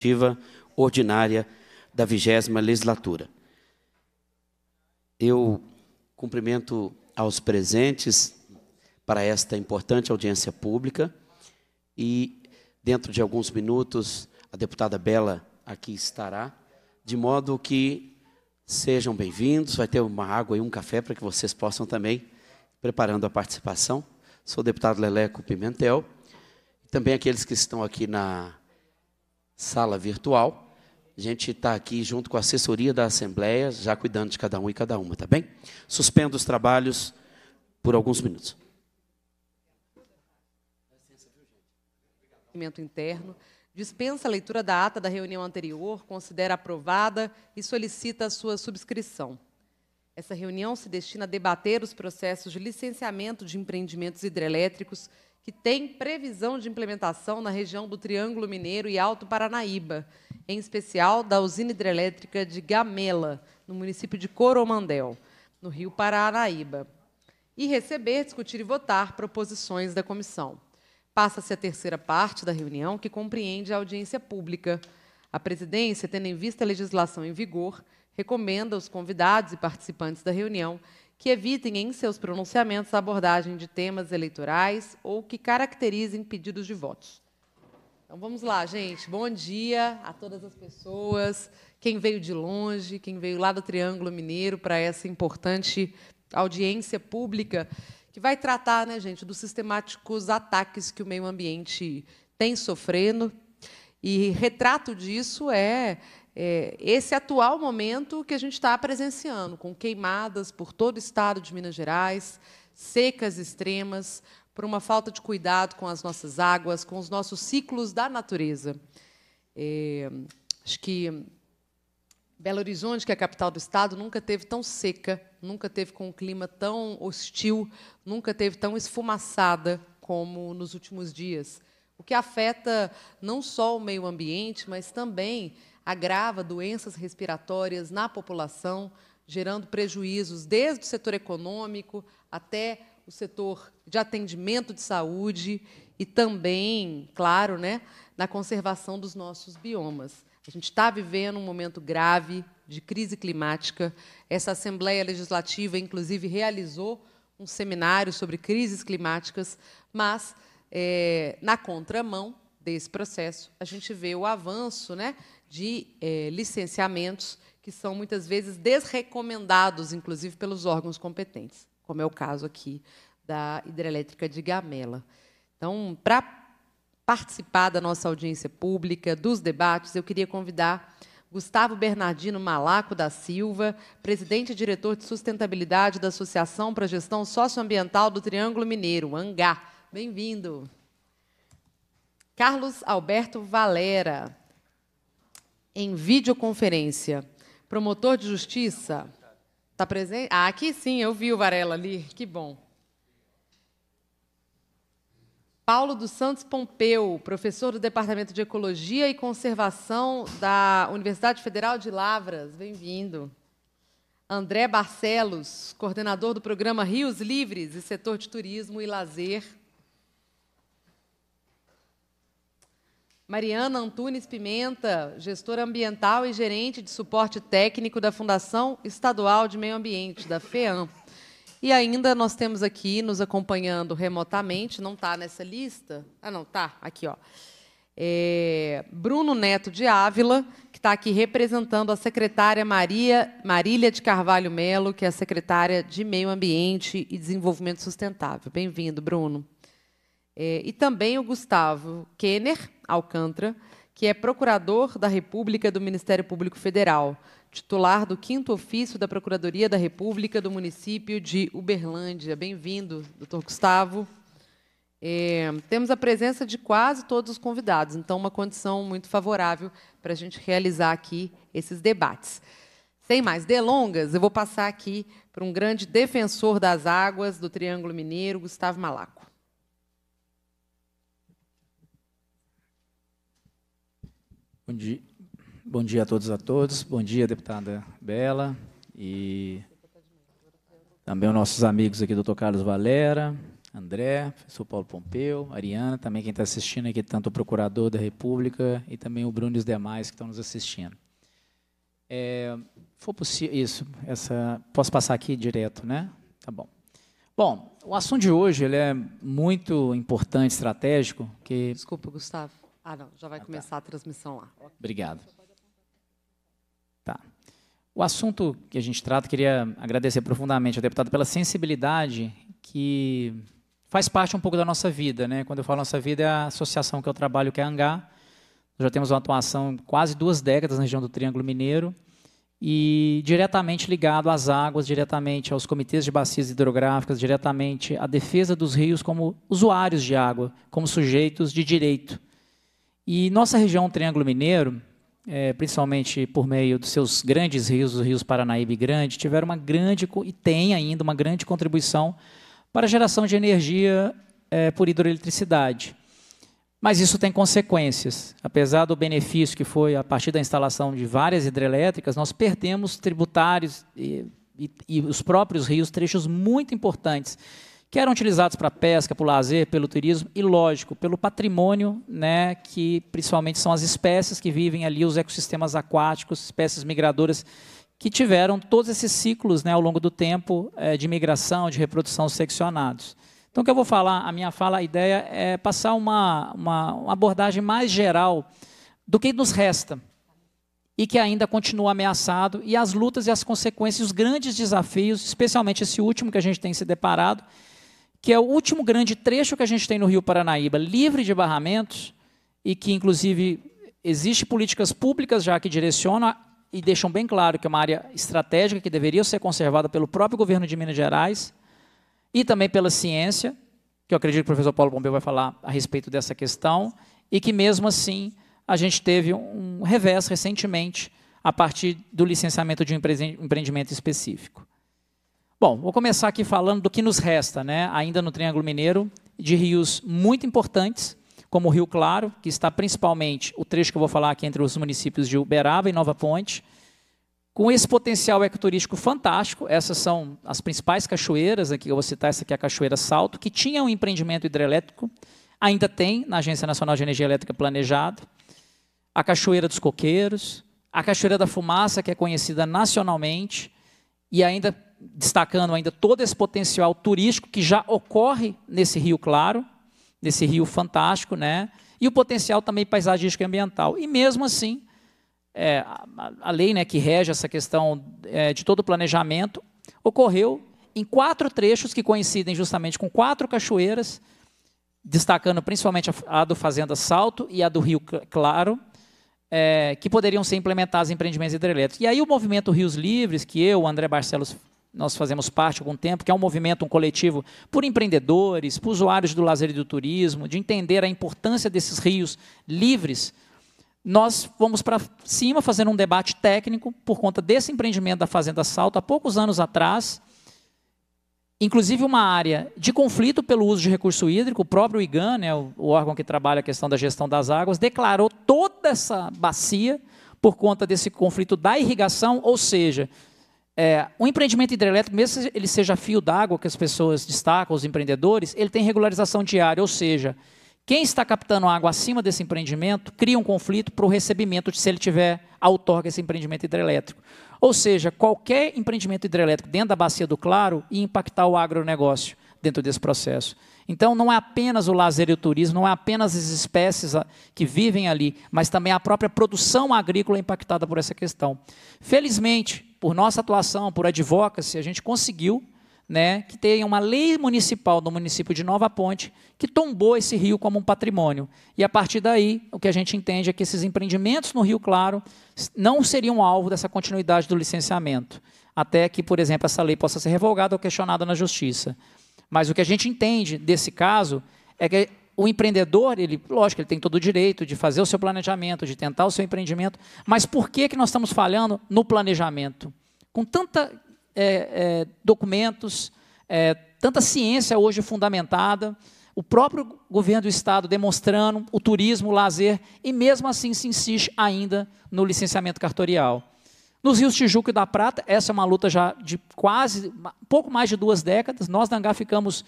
legislativa ordinária da vigésima legislatura. Eu cumprimento aos presentes para esta importante audiência pública e dentro de alguns minutos a deputada Bela aqui estará, de modo que sejam bem-vindos, vai ter uma água e um café para que vocês possam também preparando a participação. Sou o deputado Leleco Pimentel, e também aqueles que estão aqui na sala virtual. A gente está aqui junto com a assessoria da Assembleia, já cuidando de cada um e cada uma, tá bem? Suspendo os trabalhos por alguns minutos. interno, dispensa a leitura da ata da reunião anterior, considera aprovada e solicita a sua subscrição. Essa reunião se destina a debater os processos de licenciamento de empreendimentos hidrelétricos que tem previsão de implementação na região do Triângulo Mineiro e Alto Paranaíba, em especial da usina hidrelétrica de Gamela, no município de Coromandel, no Rio Paranaíba. E receber, discutir e votar proposições da comissão. Passa-se a terceira parte da reunião, que compreende a audiência pública. A presidência, tendo em vista a legislação em vigor, recomenda aos convidados e participantes da reunião que evitem em seus pronunciamentos a abordagem de temas eleitorais ou que caracterizem pedidos de votos. Então vamos lá, gente. Bom dia a todas as pessoas, quem veio de longe, quem veio lá do Triângulo Mineiro para essa importante audiência pública que vai tratar, né, gente, dos sistemáticos ataques que o meio ambiente tem sofrendo. E retrato disso é é, esse atual momento que a gente está presenciando, com queimadas por todo o estado de Minas Gerais, secas extremas, por uma falta de cuidado com as nossas águas, com os nossos ciclos da natureza. É, acho que Belo Horizonte, que é a capital do estado, nunca teve tão seca, nunca teve com um clima tão hostil, nunca teve tão esfumaçada como nos últimos dias, o que afeta não só o meio ambiente, mas também agrava doenças respiratórias na população, gerando prejuízos desde o setor econômico até o setor de atendimento de saúde e também, claro, né, na conservação dos nossos biomas. A gente está vivendo um momento grave de crise climática. Essa Assembleia Legislativa, inclusive, realizou um seminário sobre crises climáticas, mas, é, na contramão desse processo, a gente vê o avanço né, de é, licenciamentos que são muitas vezes desrecomendados, inclusive pelos órgãos competentes, como é o caso aqui da hidrelétrica de Gamela. Então, para participar da nossa audiência pública, dos debates, eu queria convidar Gustavo Bernardino Malaco da Silva, presidente e diretor de sustentabilidade da Associação para a Gestão Socioambiental do Triângulo Mineiro, ANGA. Bem-vindo. Carlos Alberto Valera, em videoconferência. Promotor de Justiça, está presente? Ah, aqui sim, eu vi o Varela ali, que bom. Paulo dos Santos Pompeu, professor do Departamento de Ecologia e Conservação da Universidade Federal de Lavras, bem-vindo. André Barcelos, coordenador do programa Rios Livres e setor de turismo e lazer Mariana Antunes Pimenta, gestora ambiental e gerente de suporte técnico da Fundação Estadual de Meio Ambiente, da FEAM. E ainda nós temos aqui, nos acompanhando remotamente, não está nessa lista? Ah, não, está, aqui, ó. É, Bruno Neto de Ávila, que está aqui representando a secretária Maria Marília de Carvalho Melo, que é a secretária de Meio Ambiente e Desenvolvimento Sustentável. Bem-vindo, Bruno. É, e também o Gustavo Kenner Alcântara, que é procurador da República do Ministério Público Federal, titular do quinto Ofício da Procuradoria da República do município de Uberlândia. Bem-vindo, doutor Gustavo. É, temos a presença de quase todos os convidados, então, uma condição muito favorável para a gente realizar aqui esses debates. Sem mais delongas, eu vou passar aqui para um grande defensor das águas do Triângulo Mineiro, Gustavo Malaco. Bom dia, bom dia a todos a todos. Bom dia, deputada Bela e também os nossos amigos aqui, doutor Carlos Valera, André, professor Paulo Pompeu, Ariana, também quem está assistindo aqui, tanto o Procurador da República e também o Bruno e os demais que estão nos assistindo. É, for possível, isso, essa, posso passar aqui direto, né? Tá bom. Bom, o assunto de hoje ele é muito importante, estratégico. Que... Desculpa, Gustavo. Ah, não, já vai ah, tá. começar tá. a transmissão lá. Obrigado. Tá. O assunto que a gente trata, queria agradecer profundamente ao deputado pela sensibilidade que faz parte um pouco da nossa vida, né? Quando eu falo nossa vida, é a associação que eu trabalho, que é a Angar. Nós já temos uma atuação quase duas décadas na região do Triângulo Mineiro e diretamente ligado às águas, diretamente aos comitês de bacias hidrográficas, diretamente à defesa dos rios como usuários de água, como sujeitos de direito. E nossa região Triângulo Mineiro, é, principalmente por meio dos seus grandes rios, os rios Paranaíba e Grande, tiveram uma grande e tem ainda uma grande contribuição para a geração de energia é, por hidroeletricidade. Mas isso tem consequências. Apesar do benefício que foi a partir da instalação de várias hidrelétricas, nós perdemos tributários e, e, e os próprios rios, trechos muito importantes que eram utilizados para pesca, para o lazer, pelo turismo e, lógico, pelo patrimônio, né, que principalmente são as espécies que vivem ali, os ecossistemas aquáticos, espécies migradoras que tiveram todos esses ciclos né, ao longo do tempo é, de migração, de reprodução seccionados. Então, o que eu vou falar, a minha fala, a ideia é passar uma, uma, uma abordagem mais geral do que nos resta e que ainda continua ameaçado, e as lutas e as consequências, os grandes desafios, especialmente esse último que a gente tem se deparado, que é o último grande trecho que a gente tem no Rio Paranaíba, livre de barramentos, e que, inclusive, existe políticas públicas já que direcionam e deixam bem claro que é uma área estratégica que deveria ser conservada pelo próprio governo de Minas Gerais e também pela ciência, que eu acredito que o professor Paulo Bombeu vai falar a respeito dessa questão, e que, mesmo assim, a gente teve um revés recentemente a partir do licenciamento de um empreendimento específico. Bom, vou começar aqui falando do que nos resta, né? ainda no Triângulo Mineiro, de rios muito importantes, como o Rio Claro, que está principalmente o trecho que eu vou falar aqui entre os municípios de Uberaba e Nova Ponte, com esse potencial ecoturístico fantástico, essas são as principais cachoeiras, aqui eu vou citar essa aqui, a Cachoeira Salto, que tinha um empreendimento hidrelétrico, ainda tem na Agência Nacional de Energia Elétrica planejado, a Cachoeira dos Coqueiros, a Cachoeira da Fumaça, que é conhecida nacionalmente, e ainda destacando ainda todo esse potencial turístico que já ocorre nesse Rio Claro, nesse rio fantástico, né? E o potencial também paisagístico e ambiental. E mesmo assim, é, a, a, lei né, que rege essa questão é, de todo o planejamento ocorreu em quatro trechos que coincidem justamente com quatro cachoeiras, destacando principalmente a, a do Fazenda Salto e a do Rio Claro, é, que poderiam ser implementados em empreendimentos hidrelétricos. E aí o movimento Rios Livres, que eu, o André Barcelos nós fazemos parte há algum tempo, que é um movimento, um coletivo por empreendedores, por usuários do lazer e do turismo, de entender a importância desses rios livres, nós fomos para cima fazendo um debate técnico por conta desse empreendimento da Fazenda Salto há poucos anos atrás, inclusive uma área de conflito pelo uso de recurso hídrico, o próprio IGAN, né, o órgão que trabalha a questão da gestão das águas, declarou toda essa bacia por conta desse conflito da irrigação, ou seja, é, o empreendimento hidrelétrico, mesmo que ele seja fio d'água, que as pessoas destacam, os empreendedores, ele tem regularização diária, ou seja, quem está captando água acima desse empreendimento cria um conflito para o recebimento, se ele tiver a outorga esse empreendimento hidrelétrico. Ou seja, qualquer empreendimento hidrelétrico dentro da bacia do Claro ia impactar o agronegócio dentro desse processo. Então, não é apenas o lazer e o turismo, não é apenas as espécies ah, que vivem ali, mas também a própria produção agrícola impactada por essa questão. Felizmente, por nossa atuação, por advocacy, a gente conseguiu né, que tenha uma lei municipal no município de Nova Ponte que tombou esse rio como um patrimônio. E a partir daí, o que a gente entende é que esses empreendimentos no Rio Claro não seriam alvo dessa continuidade do licenciamento, até que, por exemplo, essa lei possa ser revogada ou questionada na justiça. Mas o que a gente entende desse caso é que o empreendedor, ele, lógico, ele tem todo o direito de fazer o seu planejamento, de tentar o seu empreendimento, mas por que, que nós estamos falhando no planejamento? Com tantos é, é, documentos, é, tanta ciência hoje fundamentada, o próprio governo do Estado demonstrando o turismo, o lazer, e mesmo assim se insiste ainda no licenciamento cartorial. Nos rios Tijuca e da Prata, essa é uma luta já de quase, pouco mais de duas décadas, nós da ficamos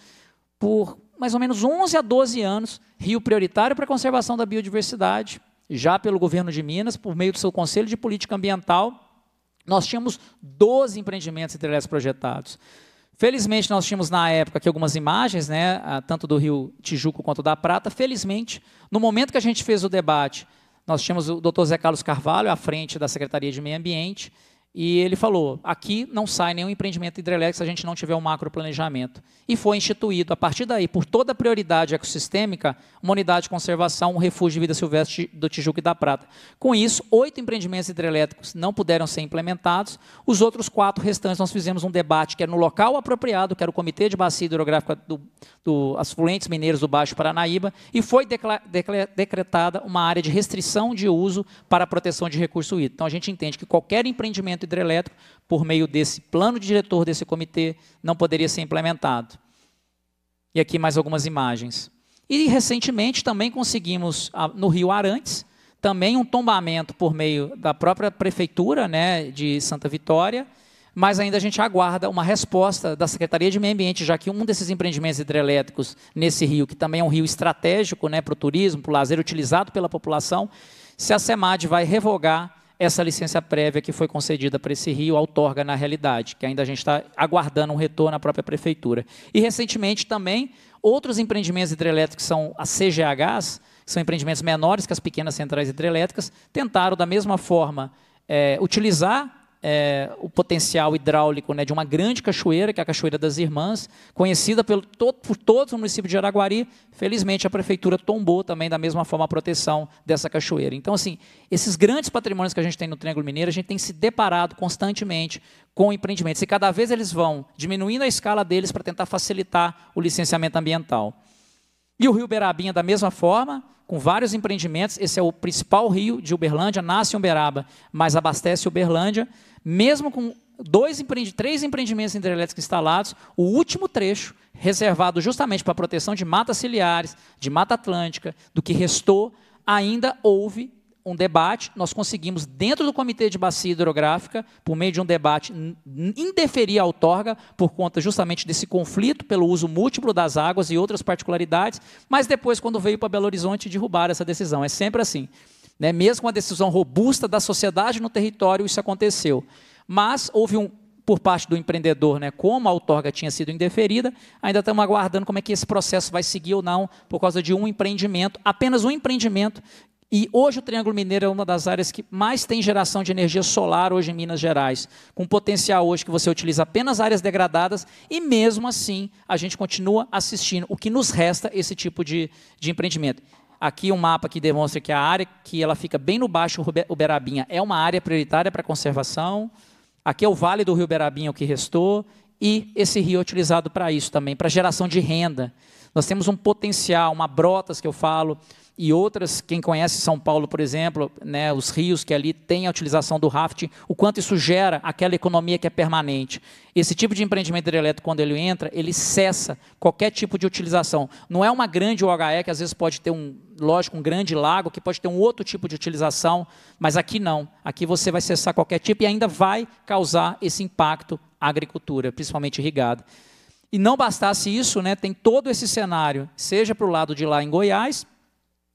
por mais ou menos 11 a 12 anos, rio prioritário para a conservação da biodiversidade, já pelo governo de Minas, por meio do seu Conselho de Política Ambiental, nós tínhamos 12 empreendimentos hidrelétricos projetados. Felizmente, nós tínhamos na época aqui algumas imagens, né, ah, tanto do Rio Tijuco quanto da Prata. Felizmente, no momento que a gente fez o debate, nós tínhamos o Dr. Zé Carlos Carvalho à frente da Secretaria de Meio Ambiente e ele falou: aqui não sai nenhum empreendimento hidrelétrico se a gente não tiver um macro planejamento. E foi instituído, a partir daí, por toda a prioridade ecossistêmica, uma unidade de conservação, um refúgio de vida silvestre do Tijuca e da Prata. Com isso, oito empreendimentos hidrelétricos não puderam ser implementados. Os outros quatro restantes, nós fizemos um debate que era é no local apropriado, que era o Comitê de Bacia Hidrográfica do, do Mineiros do Baixo Paranaíba, e foi decretada uma área de restrição de uso para a proteção de recurso hídrico. Então, a gente entende que qualquer empreendimento hidrelétrico, por meio desse plano de diretor desse comitê, não poderia ser implementado. E aqui mais algumas imagens. E recentemente também conseguimos, no Rio Arantes, também um tombamento por meio da própria prefeitura né, de Santa Vitória, mas ainda a gente aguarda uma resposta da Secretaria de Meio Ambiente, já que um desses empreendimentos hidrelétricos nesse rio, que também é um rio estratégico né, para o turismo, para o lazer, utilizado pela população, se a SEMAD vai revogar essa licença prévia que foi concedida para esse rio outorga na realidade, que ainda a gente está aguardando um retorno à própria prefeitura. E recentemente também outros empreendimentos hidrelétricos que são as CGHs, que são empreendimentos menores que as pequenas centrais hidrelétricas, tentaram da mesma forma é, utilizar é, o potencial hidráulico né, de uma grande cachoeira, que é a Cachoeira das Irmãs, conhecida pelo, todo, por todos no município de Araguari. Felizmente, a prefeitura tombou também, da mesma forma, a proteção dessa cachoeira. Então, assim, esses grandes patrimônios que a gente tem no Triângulo Mineiro, a gente tem se deparado constantemente com empreendimentos. E cada vez eles vão diminuindo a escala deles para tentar facilitar o licenciamento ambiental. E o Rio Berabinha, da mesma forma, com vários empreendimentos. Esse é o principal rio de Uberlândia, nasce em Uberaba, mas abastece Uberlândia. Mesmo com dois três empreendimentos hidrelétricos instalados, o último trecho reservado justamente para a proteção de matas ciliares, de mata atlântica, do que restou, ainda houve um debate, nós conseguimos, dentro do Comitê de Bacia Hidrográfica, por meio de um debate, indeferir a outorga, por conta justamente desse conflito pelo uso múltiplo das águas e outras particularidades, mas depois, quando veio para Belo Horizonte, derrubaram essa decisão. É sempre assim. Né? Mesmo com a decisão robusta da sociedade no território, isso aconteceu. Mas houve um, por parte do empreendedor, né, como a outorga tinha sido indeferida, ainda estamos aguardando como é que esse processo vai seguir ou não, por causa de um empreendimento, apenas um empreendimento. E hoje o Triângulo Mineiro é uma das áreas que mais tem geração de energia solar hoje em Minas Gerais, com potencial hoje que você utiliza apenas áreas degradadas, e mesmo assim a gente continua assistindo o que nos resta é esse tipo de, de empreendimento. Aqui um mapa que demonstra que a área que ela fica bem no baixo Uberabinha é uma área prioritária para conservação. Aqui é o Vale do Rio Uberabinha, o que restou. E esse rio é utilizado para isso também, para geração de renda. Nós temos um potencial, uma brotas que eu falo, e outras, quem conhece São Paulo, por exemplo, né, os rios que ali têm a utilização do rafting, o quanto isso gera aquela economia que é permanente. Esse tipo de empreendimento hidrelétrico, quando ele entra, ele cessa qualquer tipo de utilização. Não é uma grande OHE que às vezes pode ter um, lógico, um grande lago que pode ter um outro tipo de utilização, mas aqui não. Aqui você vai cessar qualquer tipo e ainda vai causar esse impacto à agricultura, principalmente irrigada. E não bastasse isso, né, tem todo esse cenário, seja para o lado de lá em Goiás,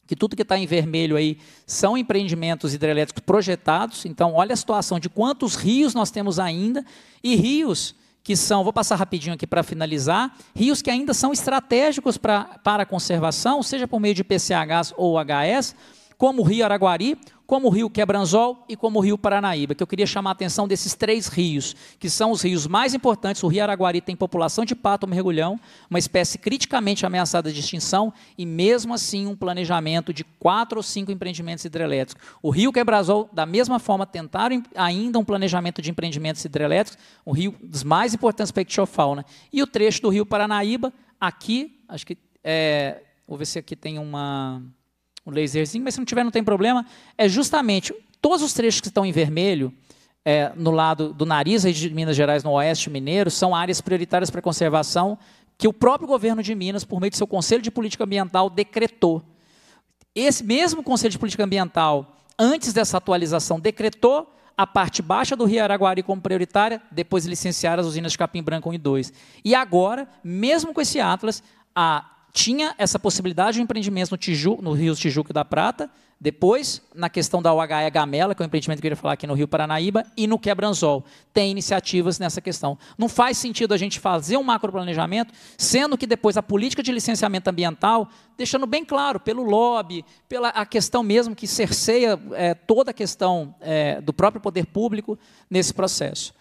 que tudo que está em vermelho aí são empreendimentos hidrelétricos projetados. Então, olha a situação de quantos rios nós temos ainda e rios que são, vou passar rapidinho aqui para finalizar, rios que ainda são estratégicos pra, para a conservação, seja por meio de PCHs ou HS, como o Rio Araguari como o rio Quebranzol e como o rio Paranaíba, que eu queria chamar a atenção desses três rios, que são os rios mais importantes. O rio Araguari tem população de pato mergulhão, uma espécie criticamente ameaçada de extinção, e mesmo assim um planejamento de quatro ou cinco empreendimentos hidrelétricos. O rio Quebranzol, da mesma forma, tentaram ainda um planejamento de empreendimentos hidrelétricos, um rio dos mais importantes para a ictiofauna. E o trecho do rio Paranaíba, aqui, acho que, é, vou ver se aqui tem uma um laserzinho, mas se não tiver, não tem problema. É justamente todos os trechos que estão em vermelho, é, no lado do nariz de Minas Gerais, no oeste mineiro, são áreas prioritárias para conservação que o próprio governo de Minas, por meio do seu Conselho de Política Ambiental, decretou. Esse mesmo Conselho de Política Ambiental, antes dessa atualização, decretou a parte baixa do Rio Araguari como prioritária, depois licenciar as usinas de Capim Branco 1 e 2. E agora, mesmo com esse Atlas, a tinha essa possibilidade de empreendimentos no, Tiju, no Rio Tijuca da Prata, depois, na questão da UHE Gamela, que é o um empreendimento que eu queria falar aqui no Rio Paranaíba, e no Quebranzol. Tem iniciativas nessa questão. Não faz sentido a gente fazer um macroplanejamento, sendo que depois a política de licenciamento ambiental, deixando bem claro, pelo lobby, pela a questão mesmo que cerceia é, toda a questão é, do próprio poder público nesse processo.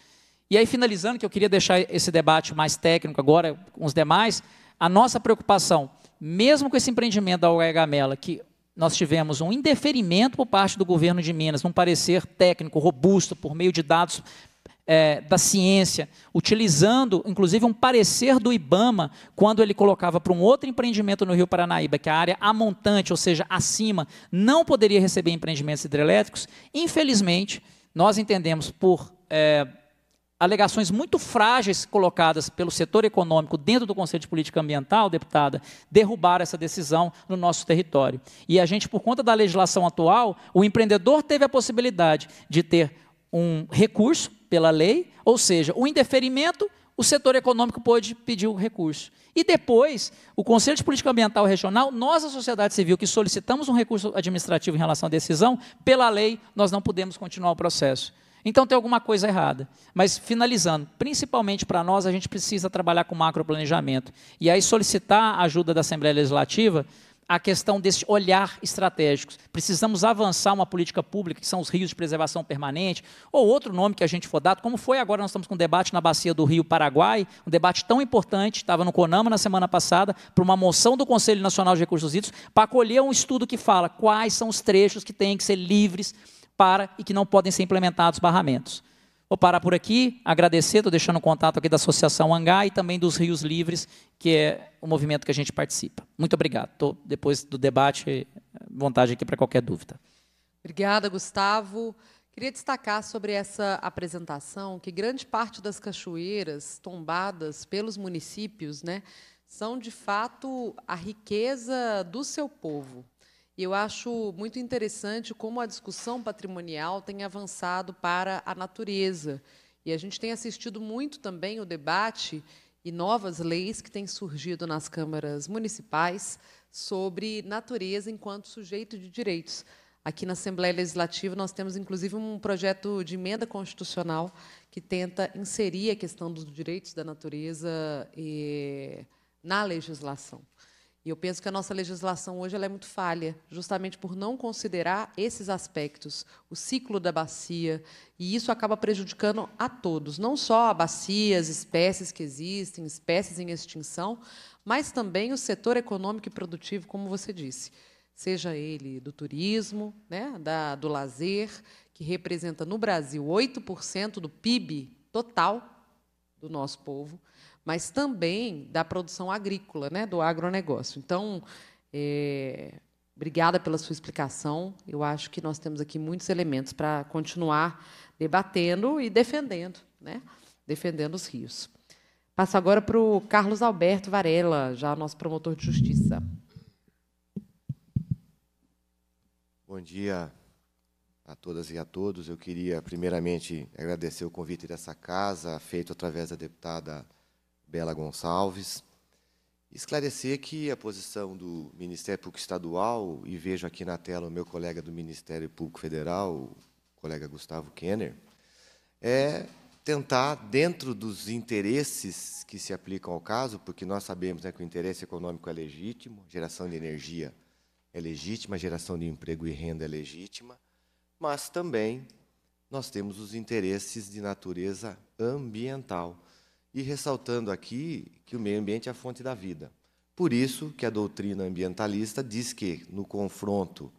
E aí, finalizando, que eu queria deixar esse debate mais técnico agora com os demais, a nossa preocupação, mesmo com esse empreendimento da UEA Gamela, que nós tivemos um indeferimento por parte do governo de Minas, num parecer técnico, robusto, por meio de dados é, da ciência, utilizando inclusive um parecer do IBAMA, quando ele colocava para um outro empreendimento no Rio Paranaíba, que é a área amontante, ou seja, acima, não poderia receber empreendimentos hidrelétricos, infelizmente, nós entendemos por. É, alegações muito frágeis colocadas pelo setor econômico dentro do Conselho de Política Ambiental, deputada, derrubaram essa decisão no nosso território. E a gente, por conta da legislação atual, o empreendedor teve a possibilidade de ter um recurso pela lei, ou seja, o indeferimento, o setor econômico pôde pedir o recurso. E depois, o Conselho de Política Ambiental Regional, nós, a sociedade civil, que solicitamos um recurso administrativo em relação à decisão, pela lei, nós não podemos continuar o processo. Então tem alguma coisa errada. Mas finalizando, principalmente para nós, a gente precisa trabalhar com macroplanejamento. E aí solicitar a ajuda da Assembleia Legislativa a questão desse olhar estratégico. Precisamos avançar uma política pública, que são os rios de preservação permanente, ou outro nome que a gente for dado, como foi agora, nós estamos com um debate na bacia do Rio Paraguai, um debate tão importante, estava no CONAMA na semana passada, para uma moção do Conselho Nacional de Recursos Hídricos, para acolher um estudo que fala quais são os trechos que têm que ser livres para e que não podem ser implementados barramentos. Vou parar por aqui, agradecer, estou deixando o contato aqui da Associação Angá e também dos Rios Livres, que é o movimento que a gente participa. Muito obrigado. Tô, depois do debate, vontade aqui para qualquer dúvida. Obrigada, Gustavo. Queria destacar sobre essa apresentação que grande parte das cachoeiras tombadas pelos municípios né, são, de fato, a riqueza do seu povo. E eu acho muito interessante como a discussão patrimonial tem avançado para a natureza. E a gente tem assistido muito também o debate e novas leis que têm surgido nas câmaras municipais sobre natureza enquanto sujeito de direitos. Aqui na Assembleia Legislativa nós temos inclusive um projeto de emenda constitucional que tenta inserir a questão dos direitos da natureza eh, na legislação. E eu penso que a nossa legislação hoje ela é muito falha, justamente por não considerar esses aspectos, o ciclo da bacia, e isso acaba prejudicando a todos, não só a bacia, as espécies que existem, espécies em extinção, mas também o setor econômico e produtivo, como você disse, seja ele do turismo, né, da, do lazer, que representa no Brasil 8% do PIB total do nosso povo, mas também da produção agrícola, né, do agronegócio. Então, é, obrigada pela sua explicação. Eu acho que nós temos aqui muitos elementos para continuar debatendo e defendendo, né, defendendo os rios. Passo agora para o Carlos Alberto Varela, já nosso promotor de justiça. Bom dia a todas e a todos. Eu queria, primeiramente, agradecer o convite dessa casa, feito através da deputada Bela Gonçalves, esclarecer que a posição do Ministério Público Estadual, e vejo aqui na tela o meu colega do Ministério Público Federal, o colega Gustavo Kenner, é tentar, dentro dos interesses que se aplicam ao caso, porque nós sabemos né, que o interesse econômico é legítimo, geração de energia é legítima, geração de emprego e renda é legítima, mas também nós temos os interesses de natureza ambiental, e ressaltando aqui que o meio ambiente é a fonte da vida. Por isso que a doutrina ambientalista diz que, no confronto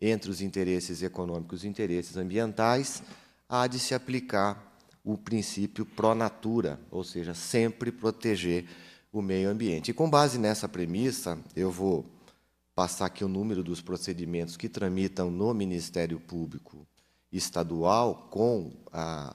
entre os interesses econômicos e os interesses ambientais, há de se aplicar o princípio pro natura, ou seja, sempre proteger o meio ambiente. E com base nessa premissa, eu vou passar aqui o número dos procedimentos que tramitam no Ministério Público Estadual com a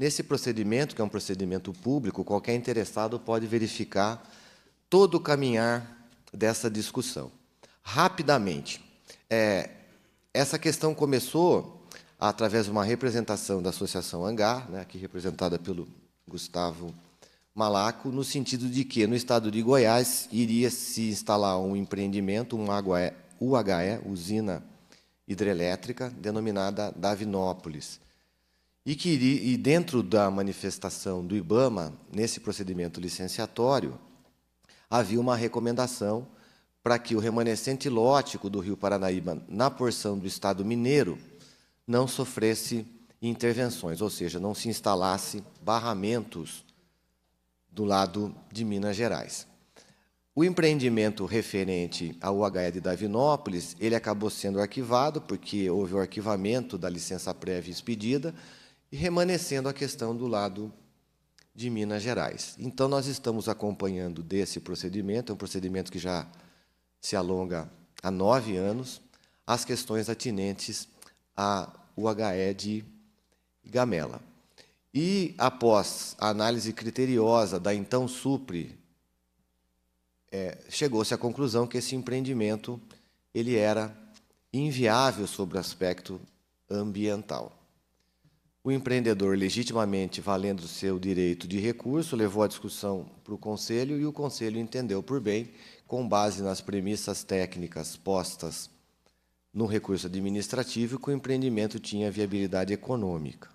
Nesse procedimento, que é um procedimento público, qualquer interessado pode verificar todo o caminhar dessa discussão. Rapidamente, é, essa questão começou através de uma representação da Associação Angar né, aqui representada pelo Gustavo Malaco, no sentido de que no estado de Goiás iria se instalar um empreendimento, um UHE, usina hidrelétrica, denominada Davinópolis. E, que, e dentro da manifestação do IBAMA, nesse procedimento licenciatório, havia uma recomendação para que o remanescente lótico do Rio Paranaíba, na porção do Estado mineiro, não sofresse intervenções, ou seja, não se instalasse barramentos do lado de Minas Gerais. O empreendimento referente ao UHE de Davinópolis, ele acabou sendo arquivado, porque houve o arquivamento da licença prévia expedida, e remanescendo a questão do lado de Minas Gerais. Então, nós estamos acompanhando desse procedimento, é um procedimento que já se alonga há nove anos, as questões atinentes à UHE de Gamela. E, após a análise criteriosa da então Supre, é, chegou-se à conclusão que esse empreendimento ele era inviável sobre o aspecto ambiental. O empreendedor, legitimamente valendo seu direito de recurso, levou a discussão para o Conselho e o Conselho entendeu por bem, com base nas premissas técnicas postas no recurso administrativo, que o empreendimento tinha viabilidade econômica.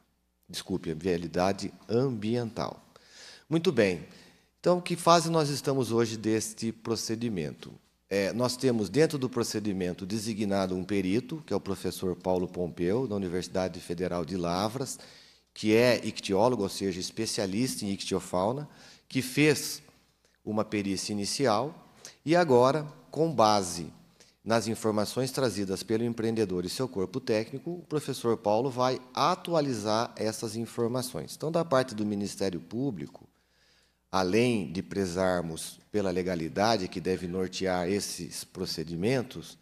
Desculpe, viabilidade ambiental. Muito bem. Então, que fase nós estamos hoje deste procedimento? é, nós temos dentro do procedimento designado um perito, que é o professor Paulo Pompeu, da Universidade Federal de Lavras, que é ictiólogo, ou seja, especialista em ictiofauna, que fez uma perícia inicial e agora, com base nas informações trazidas pelo empreendedor e seu corpo técnico, o professor Paulo vai atualizar essas informações. Então, da parte do Ministério Público, além de prezarmos pela legalidade que deve nortear esses procedimentos,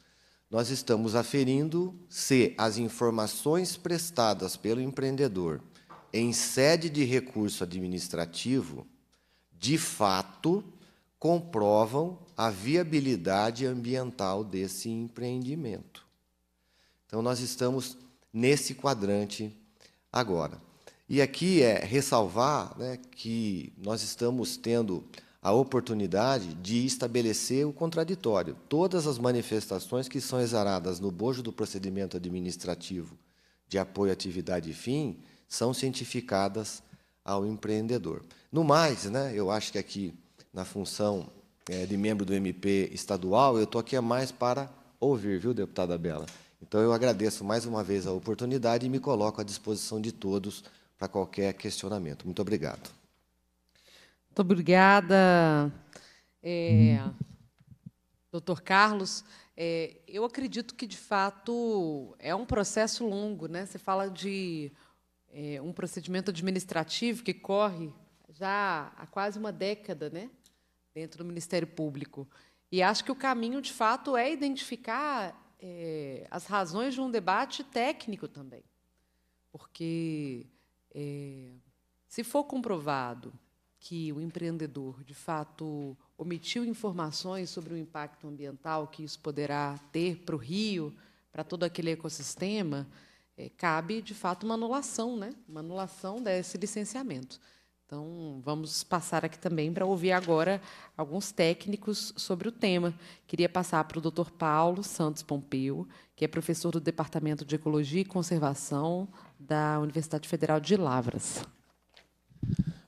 nós estamos aferindo se as informações prestadas pelo empreendedor em sede de recurso administrativo, de fato, comprovam a viabilidade ambiental desse empreendimento. Então, nós estamos nesse quadrante agora. E aqui é ressalvar né, que nós estamos tendo a oportunidade de estabelecer o contraditório. Todas as manifestações que são exaradas no bojo do procedimento administrativo de apoio à atividade e fim são cientificadas ao empreendedor. No mais, né, eu acho que aqui, na função é, de membro do MP estadual, eu estou aqui mais para ouvir, viu, deputada Bela? Então, eu agradeço mais uma vez a oportunidade e me coloco à disposição de todos para qualquer questionamento. Muito obrigado. Muito obrigada, é, doutor Carlos. É, eu acredito que, de fato, é um processo longo. Né? Você fala de é, um procedimento administrativo que corre já há quase uma década né? dentro do Ministério Público. E acho que o caminho, de fato, é identificar é, as razões de um debate técnico também. Porque é, se for comprovado que o empreendedor, de fato, omitiu informações sobre o impacto ambiental que isso poderá ter para o rio, para todo aquele ecossistema, é, cabe, de fato, uma anulação, né? uma anulação desse licenciamento. Então, vamos passar aqui também para ouvir agora alguns técnicos sobre o tema. Queria passar para o Dr. Paulo Santos Pompeu, que é professor do Departamento de Ecologia e Conservação da Universidade Federal de Lavras.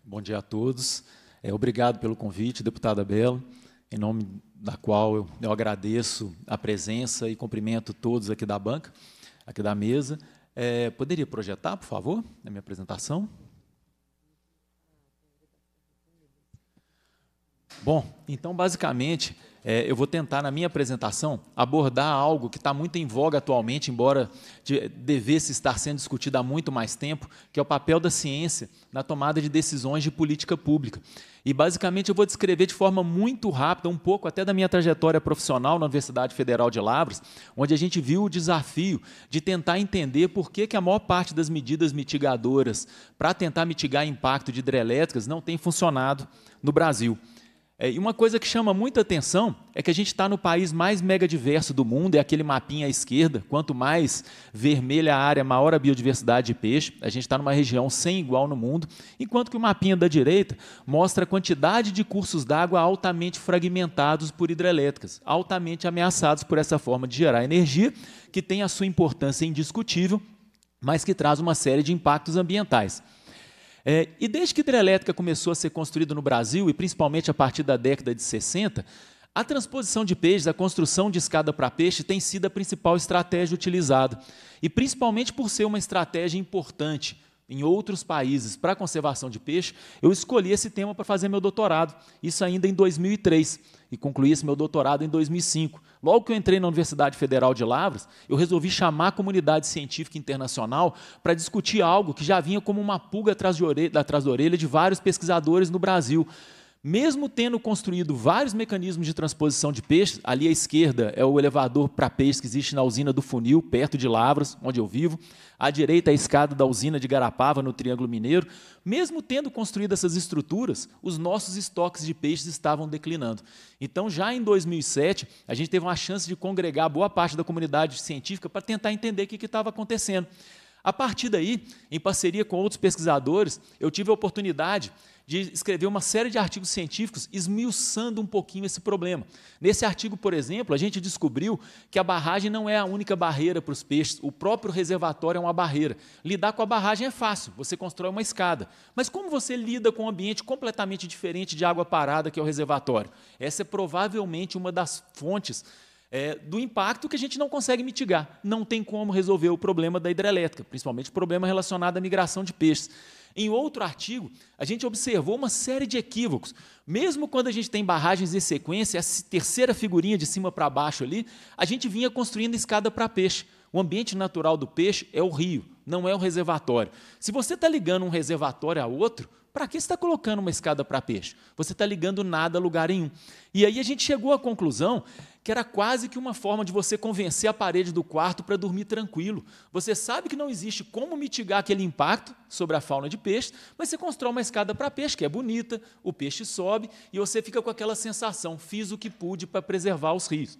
Bom dia a todos. É, obrigado pelo convite, deputada Bela, em nome da qual eu, eu, agradeço a presença e cumprimento todos aqui da banca, aqui da mesa. É, poderia projetar, por favor, a minha apresentação? Bom, então, basicamente, é, eu vou tentar, na minha apresentação, abordar algo que está muito em voga atualmente, embora de, devesse estar sendo discutido há muito mais tempo, que é o papel da ciência na tomada de decisões de política pública. E, basicamente, eu vou descrever de forma muito rápida, um pouco até da minha trajetória profissional na Universidade Federal de Lavras, onde a gente viu o desafio de tentar entender por que, que a maior parte das medidas mitigadoras para tentar mitigar impacto de hidrelétricas não tem funcionado no Brasil. É, e uma coisa que chama muita atenção é que a gente está no país mais mega diverso do mundo, é aquele mapinha à esquerda. Quanto mais vermelha a área, maior a biodiversidade de peixe. A gente está numa região sem igual no mundo, enquanto que o mapinha da direita mostra a quantidade de cursos d'água altamente fragmentados por hidrelétricas, altamente ameaçados por essa forma de gerar energia, que tem a sua importância indiscutível, mas que traz uma série de impactos ambientais. É, e desde que a hidrelétrica começou a ser construída no Brasil, e principalmente a partir da década de 60, a transposição de peixes, a construção de escada para peixe, tem sido a principal estratégia utilizada. E principalmente por ser uma estratégia importante em outros países para a conservação de peixe, eu escolhi esse tema para fazer meu doutorado, isso ainda em 2003, e concluí esse meu doutorado em 2005. Logo que eu entrei na Universidade Federal de Lavras, eu resolvi chamar a comunidade científica internacional para discutir algo que já vinha como uma pulga atrás, orelha, atrás da orelha de vários pesquisadores no Brasil, mesmo tendo construído vários mecanismos de transposição de peixes, ali à esquerda é o elevador para peixes que existe na usina do Funil, perto de Lavras, onde eu vivo, à direita é a escada da usina de Garapava, no Triângulo Mineiro, mesmo tendo construído essas estruturas, os nossos estoques de peixes estavam declinando. Então, já em 2007, a gente teve uma chance de congregar boa parte da comunidade científica para tentar entender o que estava acontecendo. A partir daí, em parceria com outros pesquisadores, eu tive a oportunidade de escrever uma série de artigos científicos esmiuçando um pouquinho esse problema. Nesse artigo, por exemplo, a gente descobriu que a barragem não é a única barreira para os peixes, o próprio reservatório é uma barreira. Lidar com a barragem é fácil, você constrói uma escada. Mas como você lida com um ambiente completamente diferente de água parada, que é o reservatório? Essa é provavelmente uma das fontes é, do impacto que a gente não consegue mitigar. Não tem como resolver o problema da hidrelétrica, principalmente o problema relacionado à migração de peixes. Em outro artigo, a gente observou uma série de equívocos. Mesmo quando a gente tem barragens em sequência, essa terceira figurinha de cima para baixo ali, a gente vinha construindo escada para peixe. O ambiente natural do peixe é o rio, não é o reservatório. Se você está ligando um reservatório a outro, para que você está colocando uma escada para peixe? Você está ligando nada a lugar nenhum. E aí a gente chegou à conclusão que era quase que uma forma de você convencer a parede do quarto para dormir tranquilo. Você sabe que não existe como mitigar aquele impacto sobre a fauna de peixe, mas você constrói uma escada para peixe, que é bonita, o peixe sobe e você fica com aquela sensação: fiz o que pude para preservar os rios.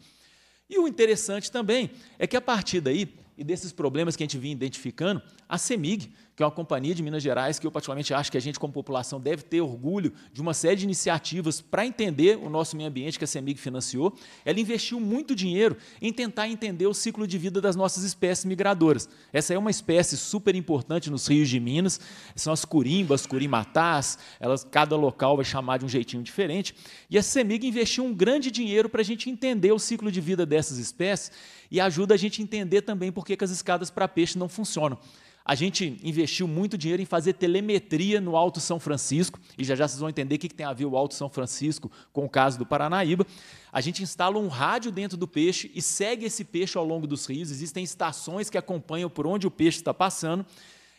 E o interessante também é que a partir daí, e desses problemas que a gente vinha identificando, a CEMIG que é uma companhia de Minas Gerais que eu particularmente acho que a gente, como população, deve ter orgulho de uma série de iniciativas para entender o nosso meio ambiente que a CEMIG financiou. Ela investiu muito dinheiro em tentar entender o ciclo de vida das nossas espécies migradoras. Essa é uma espécie super importante nos rios de Minas, são as curimbas, curimatás, elas, cada local vai chamar de um jeitinho diferente. E a CEMIG investiu um grande dinheiro para a gente entender o ciclo de vida dessas espécies e ajuda a gente a entender também por que, que as escadas para peixe não funcionam. A gente investiu muito dinheiro em fazer telemetria no Alto São Francisco, e já já vocês vão entender o que tem a ver o Alto São Francisco com o caso do Paranaíba. A gente instala um rádio dentro do peixe e segue esse peixe ao longo dos rios. Existem estações que acompanham por onde o peixe está passando.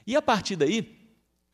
E a partir daí,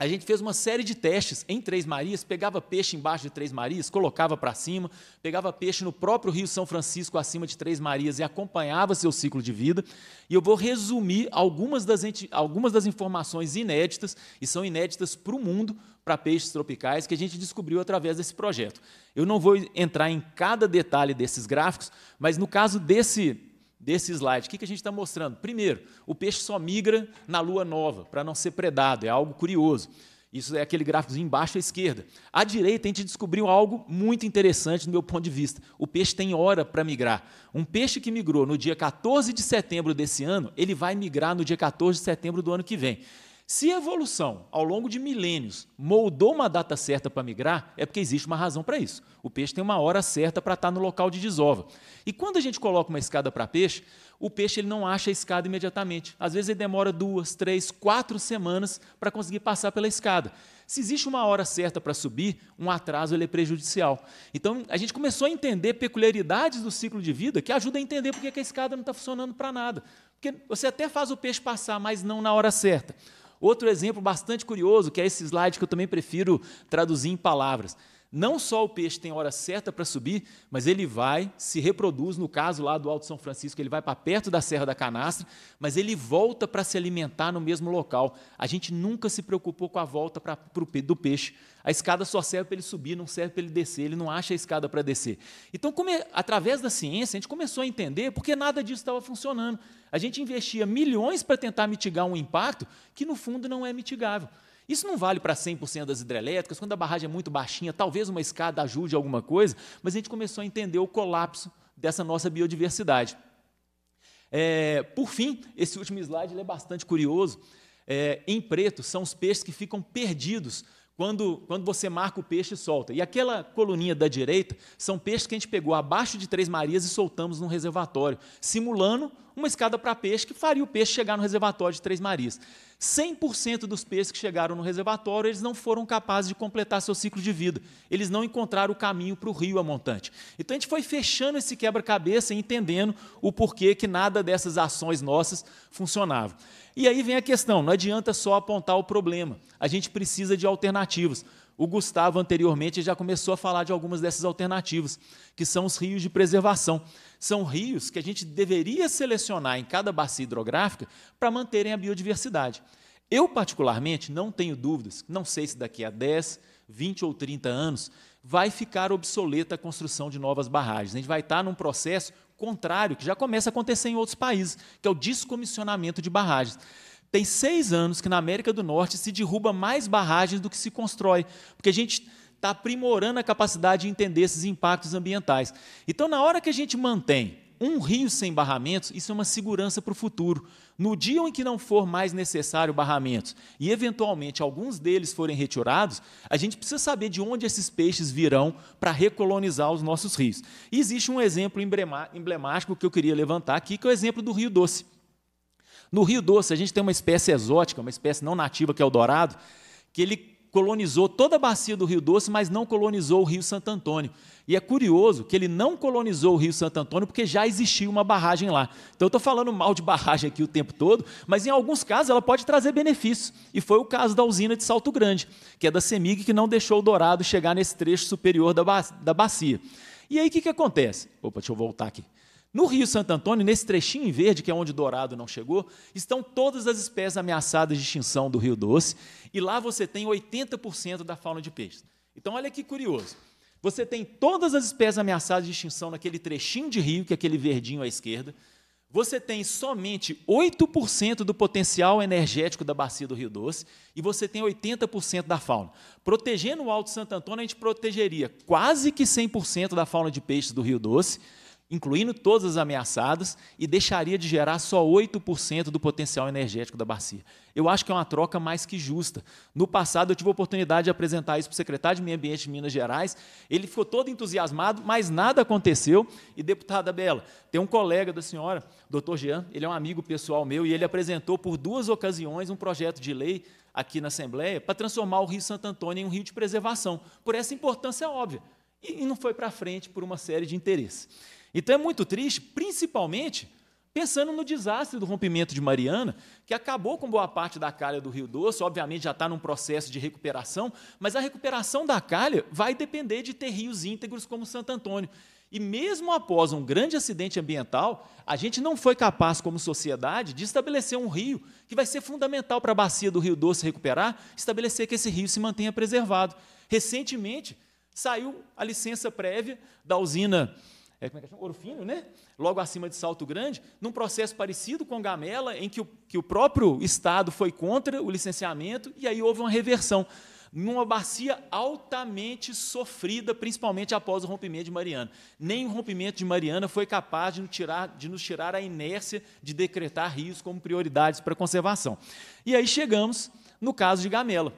a gente fez uma série de testes em Três Marias, pegava peixe embaixo de Três Marias, colocava para cima, pegava peixe no próprio Rio São Francisco acima de Três Marias e acompanhava seu ciclo de vida. E eu vou resumir algumas das, algumas das informações inéditas, e são inéditas para o mundo, para peixes tropicais, que a gente descobriu através desse projeto. Eu não vou entrar em cada detalhe desses gráficos, mas no caso desse desse slide. O que a gente está mostrando? Primeiro, o peixe só migra na lua nova, para não ser predado, é algo curioso. Isso é aquele gráfico embaixo à esquerda. À direita, a gente descobriu algo muito interessante do meu ponto de vista. O peixe tem hora para migrar. Um peixe que migrou no dia 14 de setembro desse ano, ele vai migrar no dia 14 de setembro do ano que vem. Se a evolução, ao longo de milênios, moldou uma data certa para migrar, é porque existe uma razão para isso. O peixe tem uma hora certa para estar no local de desova. E quando a gente coloca uma escada para peixe, o peixe ele não acha a escada imediatamente. Às vezes ele demora duas, três, quatro semanas para conseguir passar pela escada. Se existe uma hora certa para subir, um atraso ele é prejudicial. Então a gente começou a entender peculiaridades do ciclo de vida que ajuda a entender por que a escada não está funcionando para nada. Porque você até faz o peixe passar, mas não na hora certa. Outro exemplo bastante curioso, que é esse slide que eu também prefiro traduzir em palavras. Não só o peixe tem hora certa para subir, mas ele vai, se reproduz, no caso lá do Alto São Francisco, ele vai para perto da Serra da Canastra, mas ele volta para se alimentar no mesmo local. A gente nunca se preocupou com a volta pra, pro, do peixe. A escada só serve para ele subir, não serve para ele descer, ele não acha a escada para descer. Então, através da ciência, a gente começou a entender porque nada disso estava funcionando. A gente investia milhões para tentar mitigar um impacto que, no fundo, não é mitigável. Isso não vale para 100% das hidrelétricas, quando a barragem é muito baixinha, talvez uma escada ajude alguma coisa, mas a gente começou a entender o colapso dessa nossa biodiversidade. É, por fim, esse último slide é bastante curioso. É, em preto são os peixes que ficam perdidos quando, quando você marca o peixe e solta. E aquela coluninha da direita são peixes que a gente pegou abaixo de Três Marias e soltamos num reservatório, simulando uma escada para peixe que faria o peixe chegar no reservatório de Três Marias. 100% dos peixes que chegaram no reservatório, eles não foram capazes de completar seu ciclo de vida. Eles não encontraram o caminho para o rio a montante. Então a gente foi fechando esse quebra-cabeça e entendendo o porquê que nada dessas ações nossas funcionava. E aí vem a questão, não adianta só apontar o problema. A gente precisa de alternativas. O Gustavo anteriormente já começou a falar de algumas dessas alternativas, que são os rios de preservação. São rios que a gente deveria selecionar em cada bacia hidrográfica para manterem a biodiversidade. Eu, particularmente, não tenho dúvidas, não sei se daqui a 10, 20 ou 30 anos vai ficar obsoleta a construção de novas barragens. A gente vai estar num processo contrário, que já começa a acontecer em outros países, que é o descomissionamento de barragens. Tem seis anos que na América do Norte se derruba mais barragens do que se constrói, porque a gente está aprimorando a capacidade de entender esses impactos ambientais. Então, na hora que a gente mantém um rio sem barramentos, isso é uma segurança para o futuro. No dia em que não for mais necessário barramentos e, eventualmente, alguns deles forem retirados, a gente precisa saber de onde esses peixes virão para recolonizar os nossos rios. E existe um exemplo emblemático que eu queria levantar aqui, que é o exemplo do Rio Doce. No Rio Doce, a gente tem uma espécie exótica, uma espécie não nativa, que é o dourado, que ele colonizou toda a bacia do Rio Doce, mas não colonizou o Rio Santo Antônio. E é curioso que ele não colonizou o Rio Santo Antônio porque já existia uma barragem lá. Então eu estou falando mal de barragem aqui o tempo todo, mas em alguns casos ela pode trazer benefícios. E foi o caso da usina de Salto Grande, que é da CEMIG, que não deixou o Dourado chegar nesse trecho superior da, da bacia. E aí o que, que acontece? Opa, deixa eu voltar aqui. No Rio Santo Antônio, nesse trechinho em verde, que é onde o dourado não chegou, estão todas as espécies ameaçadas de extinção do Rio Doce, e lá você tem 80% da fauna de peixes. Então, olha que curioso. Você tem todas as espécies ameaçadas de extinção naquele trechinho de rio, que é aquele verdinho à esquerda. Você tem somente 8% do potencial energético da bacia do Rio Doce e você tem 80% da fauna. Protegendo o Alto Santo Antônio, a gente protegeria quase que 100% da fauna de peixes do Rio Doce incluindo todas as ameaçadas, e deixaria de gerar só 8% do potencial energético da bacia. Eu acho que é uma troca mais que justa. No passado, eu tive a oportunidade de apresentar isso para o secretário de Meio Ambiente de Minas Gerais, ele ficou todo entusiasmado, mas nada aconteceu. E, deputada Bela, tem um colega da senhora, doutor Jean, ele é um amigo pessoal meu, e ele apresentou por duas ocasiões um projeto de lei aqui na Assembleia para transformar o Rio Santo Antônio em um rio de preservação, por essa importância óbvia. E não foi para frente por uma série de interesses. Então é muito triste, principalmente pensando no desastre do rompimento de Mariana, que acabou com boa parte da calha do Rio Doce, obviamente já está num processo de recuperação, mas a recuperação da calha vai depender de ter rios íntegros como Santo Antônio. E mesmo após um grande acidente ambiental, a gente não foi capaz, como sociedade, de estabelecer um rio que vai ser fundamental para a bacia do Rio Doce recuperar, estabelecer que esse rio se mantenha preservado. Recentemente, saiu a licença prévia da usina é, como é que chama? Ouro né? logo acima de Salto Grande, num processo parecido com Gamela, em que o, que o próprio Estado foi contra o licenciamento e aí houve uma reversão numa bacia altamente sofrida, principalmente após o rompimento de Mariana. Nem o rompimento de Mariana foi capaz de nos tirar, de nos tirar a inércia de decretar rios como prioridades para conservação. E aí chegamos no caso de Gamela.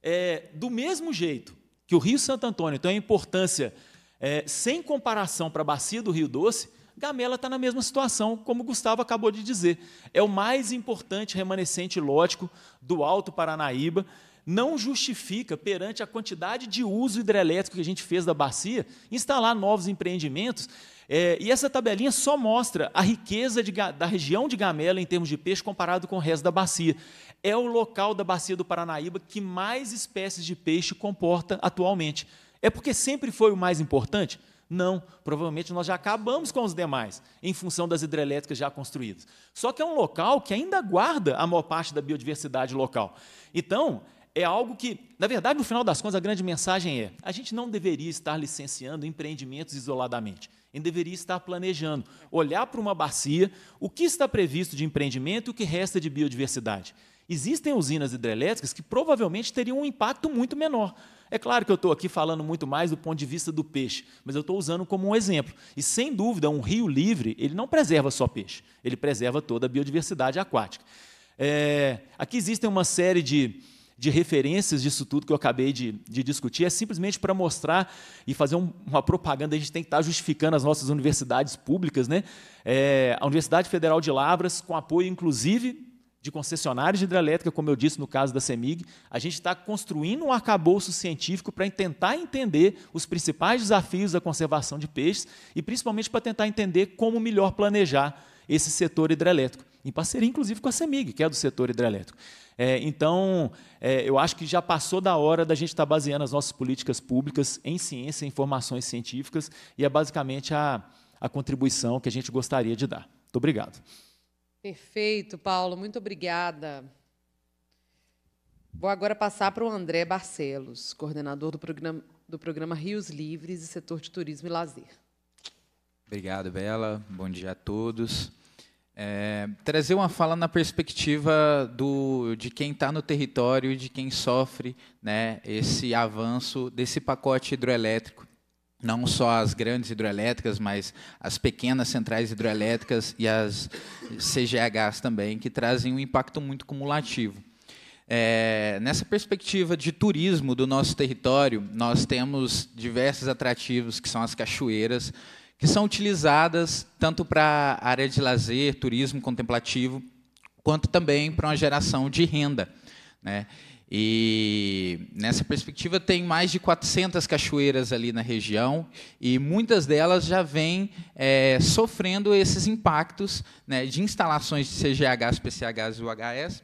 É, do mesmo jeito que o Rio Santo Antônio tem uma importância é, sem comparação para a bacia do Rio Doce, Gamela está na mesma situação, como o Gustavo acabou de dizer. É o mais importante remanescente lótico do Alto Paranaíba. Não justifica, perante a quantidade de uso hidrelétrico que a gente fez da bacia, instalar novos empreendimentos. É, e essa tabelinha só mostra a riqueza de, da região de Gamela em termos de peixe comparado com o resto da bacia. É o local da bacia do Paranaíba que mais espécies de peixe comporta atualmente. É porque sempre foi o mais importante? Não, provavelmente nós já acabamos com os demais, em função das hidrelétricas já construídas. Só que é um local que ainda guarda a maior parte da biodiversidade local. Então, é algo que, na verdade, no final das contas, a grande mensagem é: a gente não deveria estar licenciando empreendimentos isoladamente. A gente deveria estar planejando, olhar para uma bacia, o que está previsto de empreendimento e o que resta de biodiversidade. Existem usinas hidrelétricas que provavelmente teriam um impacto muito menor. É claro que eu estou aqui falando muito mais do ponto de vista do peixe, mas eu estou usando como um exemplo. E sem dúvida, um rio livre, ele não preserva só peixe, ele preserva toda a biodiversidade aquática. É, aqui existem uma série de, de referências disso tudo que eu acabei de, de discutir, é simplesmente para mostrar e fazer um, uma propaganda. A gente tem que estar tá justificando as nossas universidades públicas. Né? É, a Universidade Federal de Lavras, com apoio, inclusive, de concessionários de hidrelétrica, como eu disse no caso da CEMIG, a gente está construindo um arcabouço científico para tentar entender os principais desafios da conservação de peixes e principalmente para tentar entender como melhor planejar esse setor hidrelétrico, em parceria inclusive com a CEMIG, que é do setor hidrelétrico. É, então, é, eu acho que já passou da hora da gente estar tá baseando as nossas políticas públicas em ciência, em informações científicas, e é basicamente a, a contribuição que a gente gostaria de dar. Muito obrigado. Perfeito, Paulo, muito obrigada. Vou agora passar para o André Barcelos, coordenador do programa, do programa Rios Livres e setor de turismo e lazer. Obrigado, Bela. Bom dia a todos. É, trazer uma fala na perspectiva do, de quem está no território, de quem sofre né, esse avanço desse pacote hidroelétrico não só as grandes hidrelétricas, mas as pequenas centrais hidrelétricas e as CGHs também, que trazem um impacto muito cumulativo. É, nessa perspectiva de turismo do nosso território, nós temos diversos atrativos, que são as cachoeiras, que são utilizadas tanto para área de lazer, turismo contemplativo, quanto também para uma geração de renda. Né? E nessa perspectiva tem mais de 400 cachoeiras ali na região e muitas delas já vêm é, sofrendo esses impactos né, de instalações de CGHs, PCHs e UHS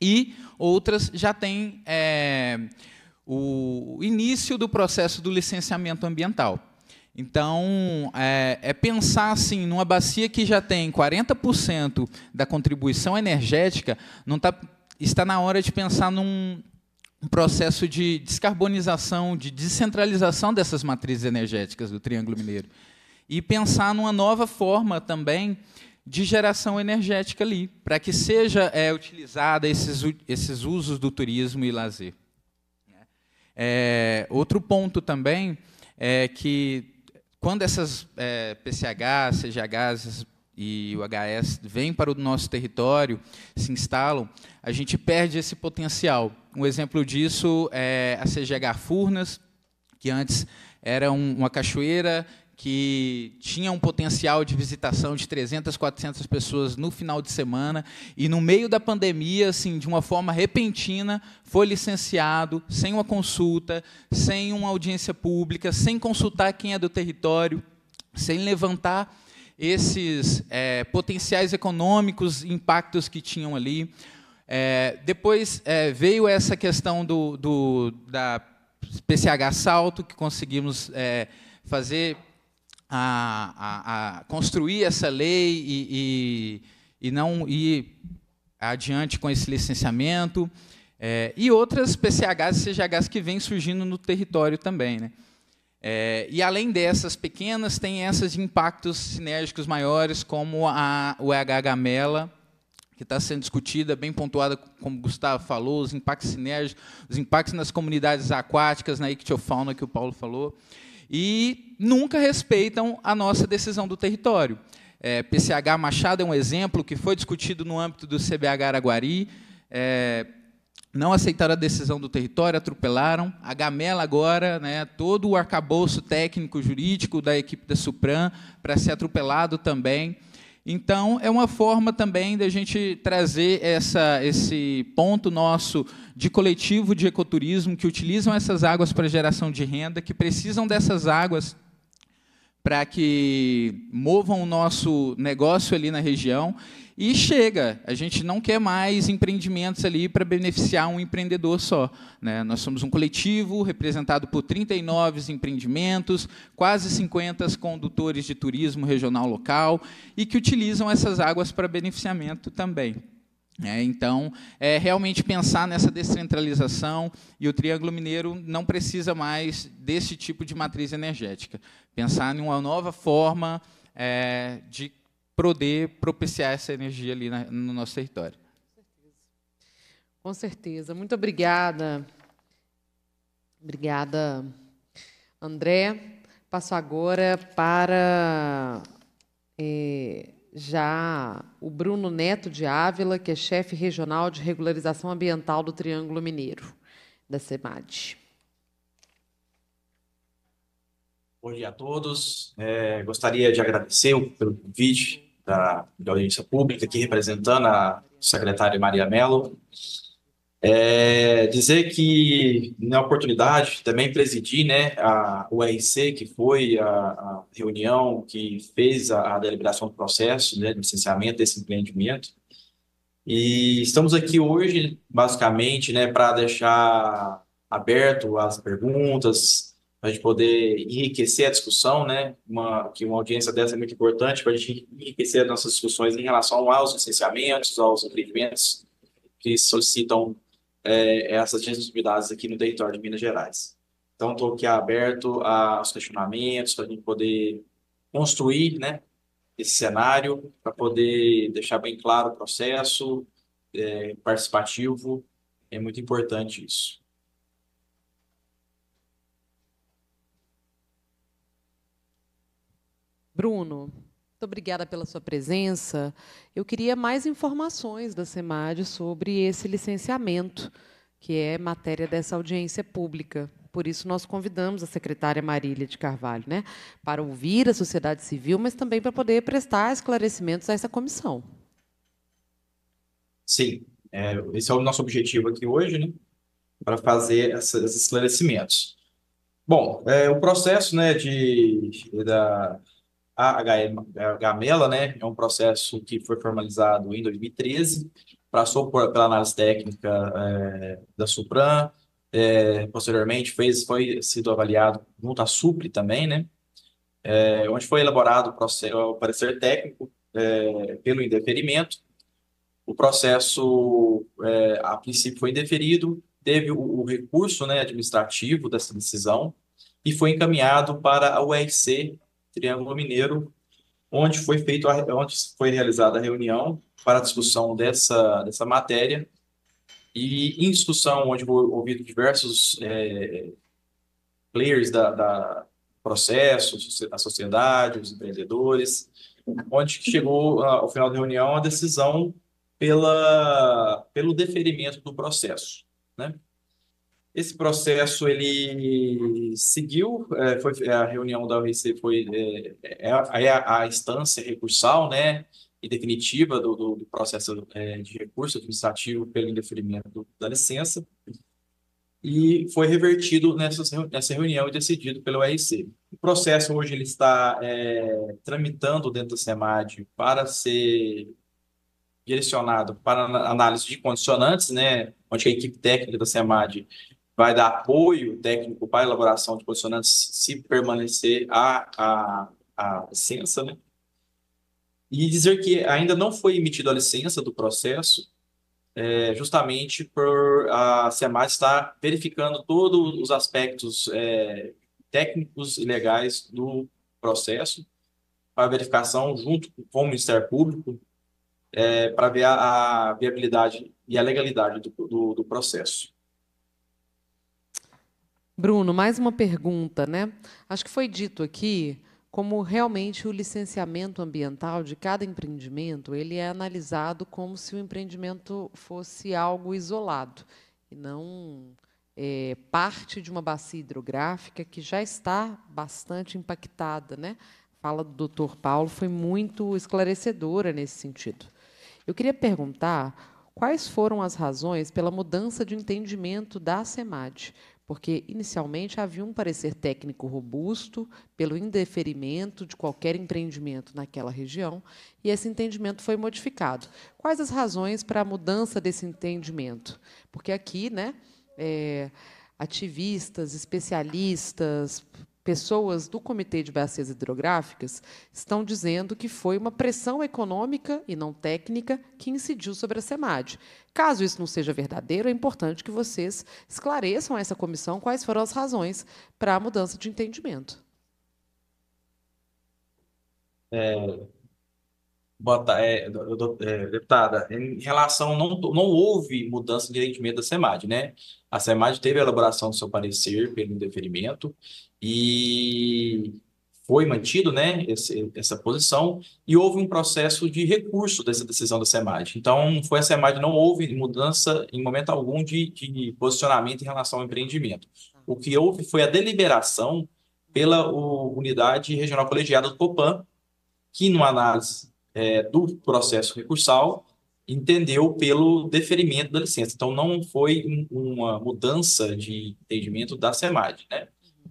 e outras já têm é, o início do processo do licenciamento ambiental. Então, é, é, pensar assim, numa bacia que já tem 40% da contribuição energética, não está está na hora de pensar num processo de descarbonização, de descentralização dessas matrizes energéticas do Triângulo Mineiro. E pensar numa nova forma também de geração energética ali, para que seja é, utilizada esses, esses usos do turismo e lazer. É, outro ponto também é que quando essas é, PCHs, CGHs, e o HS vem para o nosso território, se instalam, a gente perde esse potencial. Um exemplo disso é a CGH Furnas, que antes era um, uma cachoeira que tinha um potencial de visitação de 300, 400 pessoas no final de semana, e no meio da pandemia, assim, de uma forma repentina, foi licenciado, sem uma consulta, sem uma audiência pública, sem consultar quem é do território, sem levantar esses é, potenciais econômicos, impactos que tinham ali. É, depois é, veio essa questão do, do, da PCH Salto, que conseguimos é, fazer a, a, a, construir essa lei e, e, e, não ir adiante com esse licenciamento. É, e outras PCHs e CGHs que vêm surgindo no território também. Né? É, e além dessas pequenas, tem essas de impactos sinérgicos maiores, como a, UEH Gamela, que está sendo discutida, bem pontuada, como o Gustavo falou, os impactos sinérgicos, os impactos nas comunidades aquáticas, na ictiofauna que o Paulo falou, e nunca respeitam a nossa decisão do território. É, PCH Machado é um exemplo que foi discutido no âmbito do CBH Araguari, é, não aceitaram a decisão do território, atropelaram. A Gamela agora, né, todo o arcabouço técnico jurídico da equipe da Supran para ser atropelado também. Então, é uma forma também da gente trazer essa, esse ponto nosso de coletivo de ecoturismo que utilizam essas águas para geração de renda, que precisam dessas águas para que movam o nosso negócio ali na região e chega, a gente não quer mais empreendimentos ali para beneficiar um empreendedor só. Né? Nós somos um coletivo representado por 39 empreendimentos, quase 50 condutores de turismo regional local e que utilizam essas águas para beneficiamento também. É, então, é realmente pensar nessa descentralização e o Triângulo Mineiro não precisa mais desse tipo de matriz energética. Pensar em uma nova forma é, de poder propiciar essa energia ali na, no nosso território. Com certeza. Com certeza. Muito obrigada. Obrigada, André. Passo agora para é, já o Bruno Neto de Ávila, que é chefe regional de regularização ambiental do Triângulo Mineiro, da SEMAD. Bom dia a todos. É, gostaria de agradecer pelo convite da, da audiência pública, aqui representando a secretária Maria Mello. É, dizer que, na é oportunidade, também presidi né, a URC, que foi a, a reunião que fez a, a, deliberação do processo né, de licenciamento desse empreendimento. E estamos aqui hoje, basicamente, né, para deixar aberto as perguntas, para a gente poder enriquecer a discussão, né? Uma, que uma audiência dessa é muito importante para a gente enriquecer as nossas discussões em relação aos licenciamentos, aos empreendimentos que solicitam é, essas disponibilidades aqui no território de Minas Gerais. Então, estou aqui aberto aos questionamentos para a gente poder construir, né? Esse cenário para poder deixar bem claro o processo é, participativo é muito importante isso. Bruno, muito obrigada pela sua presença. Eu queria mais informações da SEMAD sobre esse licenciamento, que é matéria dessa audiência pública. Por isso, nós convidamos a secretária Marília de Carvalho né, para ouvir a sociedade civil, mas também para poder prestar esclarecimentos a essa comissão. Sim, é, esse é o nosso objetivo aqui hoje, né, para fazer essa, esses esclarecimentos. Bom, é, o processo né, de, de da, a Gamela, né, é um processo que foi formalizado em 2013, passou por, pela análise técnica é, da Supran, é, posteriormente fez, foi sido avaliado junto à Supri também, né, é, onde foi elaborado o, processo, o parecer técnico pelo indeferimento. O processo, a princípio, foi indeferido, teve o, o recurso né, administrativo dessa decisão e foi encaminhado para a UEC. Triângulo Mineiro, onde foi feito, onde foi realizada a reunião para a discussão dessa, dessa matéria e em discussão onde foi ouvido diversos é, players da, da processo, a sociedade, os empreendedores, onde chegou ao final da reunião a decisão pela, pelo deferimento do processo, né? Esse processo ele seguiu, é, foi é, a reunião da OIC foi é, é, é a, a, instância recursal, né, e definitiva do, do, do processo é, de recurso administrativo pelo indeferimento da licença e foi revertido nessa, nessa reunião e decidido pelo OIC. O processo hoje ele está é, tramitando dentro da SEMAD para ser direcionado para análise de condicionantes, né, onde a equipe técnica da SEMAD vai dar apoio técnico para a elaboração de posicionantes se permanecer a, a, a licença, né? E dizer que ainda não foi emitida a licença do processo, é, justamente por a SEMAR estar verificando todos os aspectos é, técnicos e legais do processo, para verificação junto com o Ministério Público, é, para ver a, a, viabilidade e a legalidade do, do, do processo. Bruno, mais uma pergunta, né? Acho que foi dito aqui como realmente o licenciamento ambiental de cada empreendimento ele é analisado como se o empreendimento fosse algo isolado e não é, parte de uma bacia hidrográfica que já está bastante impactada, né? A fala do Dr. Paulo foi muito esclarecedora nesse sentido. Eu queria perguntar quais foram as razões pela mudança de entendimento da SEMAD, porque inicialmente havia um parecer técnico robusto pelo indeferimento de qualquer empreendimento naquela região, e esse entendimento foi modificado. Quais as razões para a mudança desse entendimento? Porque aqui, né, é, ativistas, especialistas, pessoas do Comitê de Bacias Hidrográficas estão dizendo que foi uma pressão econômica e não técnica que incidiu sobre a SEMAD. Caso isso não seja verdadeiro, é importante que vocês esclareçam a essa comissão quais foram as razões para a mudança de entendimento. É, bota, é, é, deputada, em relação, não, não houve mudança de entendimento da SEMAD, né? A SEMAD teve a elaboração do seu parecer pelo indeferimento e foi mantido né, esse, essa posição e houve um processo de recurso dessa decisão da SEMAD. Então, foi a SEMAD, não houve mudança em momento algum de, de posicionamento em relação ao empreendimento. O que houve foi a deliberação pela o, unidade regional colegiada do COPAN, que, numa análise é, do processo recursal, entendeu pelo deferimento da licença. Então, não foi um, uma mudança de entendimento da SEMAD, né?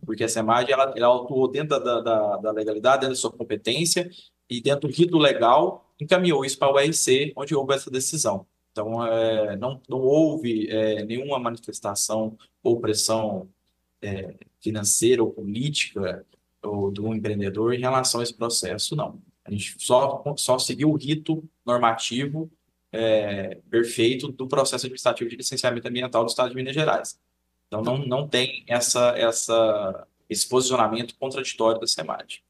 porque a SEMAD ela, ela atuou dentro da, da, da legalidade, dentro da sua competência e dentro do rito legal encaminhou isso para o RC, onde houve essa decisão. Então, é, não, não houve é, nenhuma manifestação ou pressão é, financeira ou política ou do empreendedor em relação a esse processo, não. A gente só, só seguiu o rito normativo é, perfeito do processo administrativo de licenciamento ambiental do Estado de Minas Gerais. Então, não, não tem essa, essa, esse posicionamento contraditório da SEMAD.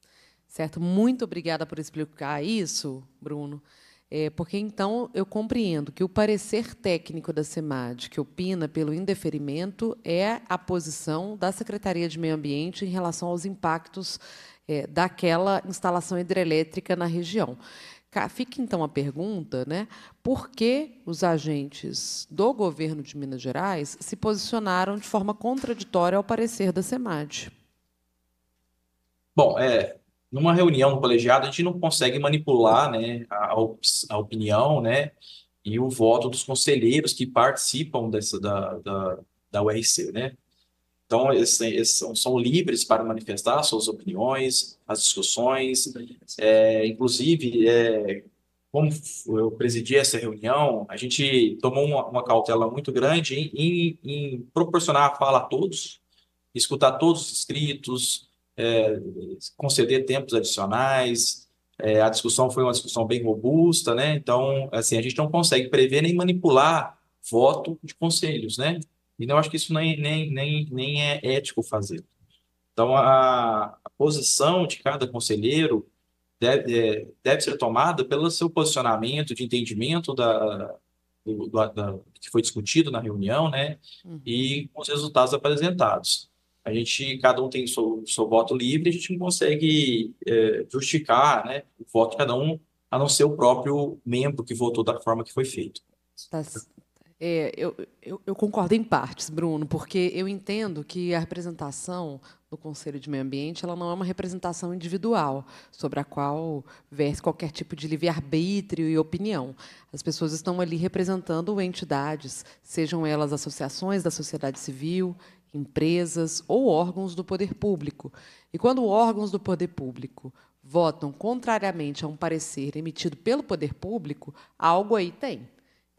Certo. Muito obrigada por explicar isso, Bruno. É, porque então eu compreendo que o parecer técnico da SEMAD, que opina pelo indeferimento, é a posição da Secretaria de Meio Ambiente em relação aos impactos é, daquela instalação hidrelétrica na região. Fica então a pergunta, né? Por que os agentes do governo de Minas Gerais se posicionaram de forma contraditória ao parecer da SEMAD? Bom, é, numa reunião colegiada, colegiado a gente não consegue manipular, né, a, a opinião, né, e o voto dos conselheiros que participam dessa da, da, da URC, né? Então, eles, eles são, são, livres para manifestar suas opiniões, as discussões. É, inclusive, é, como eu presidi essa reunião, a gente tomou uma, uma cautela muito grande em, em, em, proporcionar a fala a todos, escutar todos os inscritos, é, conceder tempos adicionais. É, a discussão foi uma discussão bem robusta, né? Então, assim, a gente não consegue prever nem manipular voto de conselhos, né? Então, não acho que isso nem, nem, nem, nem é ético fazer. Então, a, a posição de cada conselheiro deve, é, deve ser tomada pelo seu posicionamento de entendimento da, do, da, da, que foi discutido na reunião, né? E uhum. com os resultados apresentados. A gente, cada um tem o seu, seu voto livre, a gente não consegue é, justificar né, o voto de cada um, a não ser o próprio membro que votou da forma que foi feito. Tá, é, eu, eu, eu, concordo em partes, Bruno, porque eu entendo que a representação do Conselho de Meio Ambiente ela não é uma representação individual sobre a qual verse qualquer tipo de livre-arbítrio e opinião. As pessoas estão ali representando entidades, sejam elas associações da sociedade civil, empresas ou órgãos do poder público. E quando órgãos do poder público votam contrariamente a um parecer emitido pelo poder público, algo aí tem.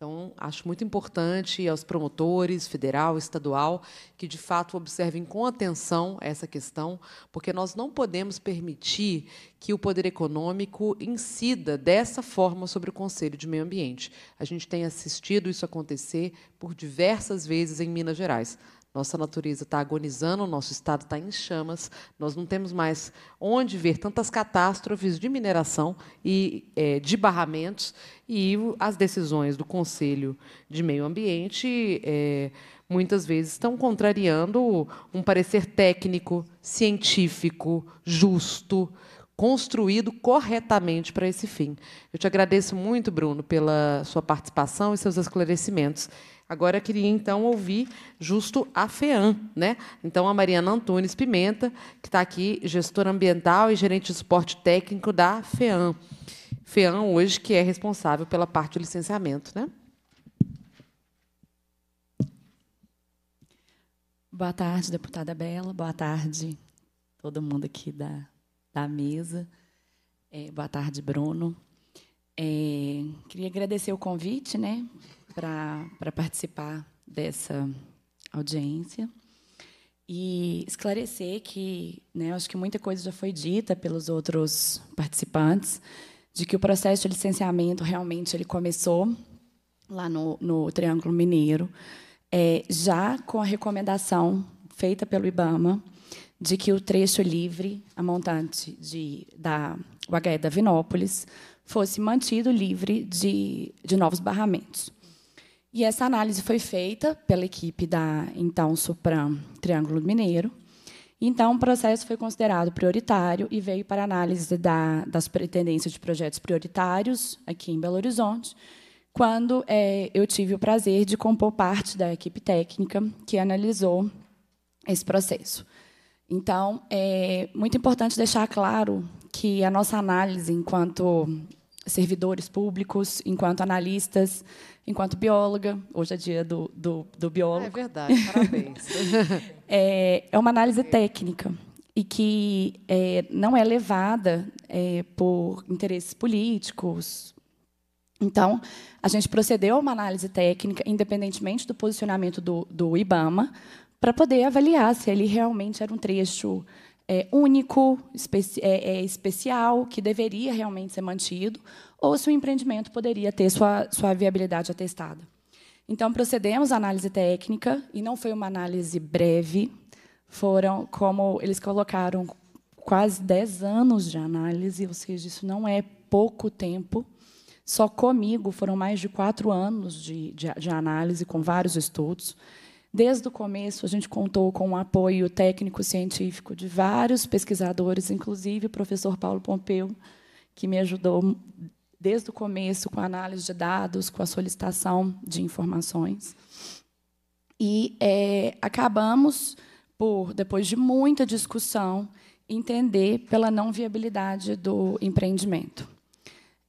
Então, acho muito importante aos promotores, federal, estadual, que de fato observem com atenção essa questão, porque nós não podemos permitir que o poder econômico incida dessa forma sobre o Conselho de Meio Ambiente. A gente tem assistido isso acontecer por diversas vezes em Minas Gerais. Nossa natureza está agonizando, o nosso estado está em chamas, nós não temos mais onde ver tantas catástrofes de mineração e é, de barramentos, e as decisões do Conselho de Meio Ambiente é, muitas vezes estão contrariando um parecer técnico, científico, justo, construído corretamente para esse fim. Eu te agradeço muito, Bruno, pela sua participação e seus esclarecimentos. Agora queria então ouvir justo a FEAM, né? Então a Mariana Antunes Pimenta, que está aqui, gestora ambiental e gerente de suporte técnico da FEAM. FEAM hoje que é responsável pela parte de licenciamento, né? Boa tarde, deputada Bela. Boa tarde, todo mundo aqui da, da mesa. É, boa tarde, Bruno. É, queria agradecer o convite, né? para participar dessa audiência e esclarecer que, né, acho que muita coisa já foi dita pelos outros participantes, de que o processo de licenciamento realmente ele começou lá no, no Triângulo Mineiro, é, já com a recomendação feita pelo IBAMA de que o trecho livre, a montante de, da UHE da Vinópolis, fosse mantido livre de, de novos barramentos. E essa análise foi feita pela equipe da então Supram Triângulo Mineiro. Então, o processo foi considerado prioritário e veio para análise da, da de Projetos Prioritários, aqui em Belo Horizonte, quando é, eu tive o prazer de compor parte da equipe técnica que analisou esse processo. Então, é muito importante deixar claro que a nossa análise, enquanto servidores públicos, enquanto analistas, enquanto bióloga. Hoje é dia do, do, do biólogo. Ah, é verdade, parabéns. é, é, uma análise técnica e que é, não é levada é, por interesses políticos. Então, a gente procedeu a uma análise técnica, independentemente do posicionamento do, do IBAMA, para poder avaliar se ele realmente era um trecho é, único, especi é, é, especial, que deveria realmente ser mantido, ou se o empreendimento poderia ter sua, sua viabilidade atestada. Então, procedemos à análise técnica, e não foi uma análise breve, foram, como eles colocaram, quase 10 anos de análise, ou seja, isso não é pouco tempo. Só comigo foram mais de quatro anos de, de, de análise, com vários estudos. Desde o começo, a gente contou com o apoio técnico-científico de vários pesquisadores, inclusive o professor Paulo Pompeu, que me ajudou desde o começo com a análise de dados, com a solicitação de informações. E é, acabamos por, depois de muita discussão, entender pela não viabilidade do empreendimento.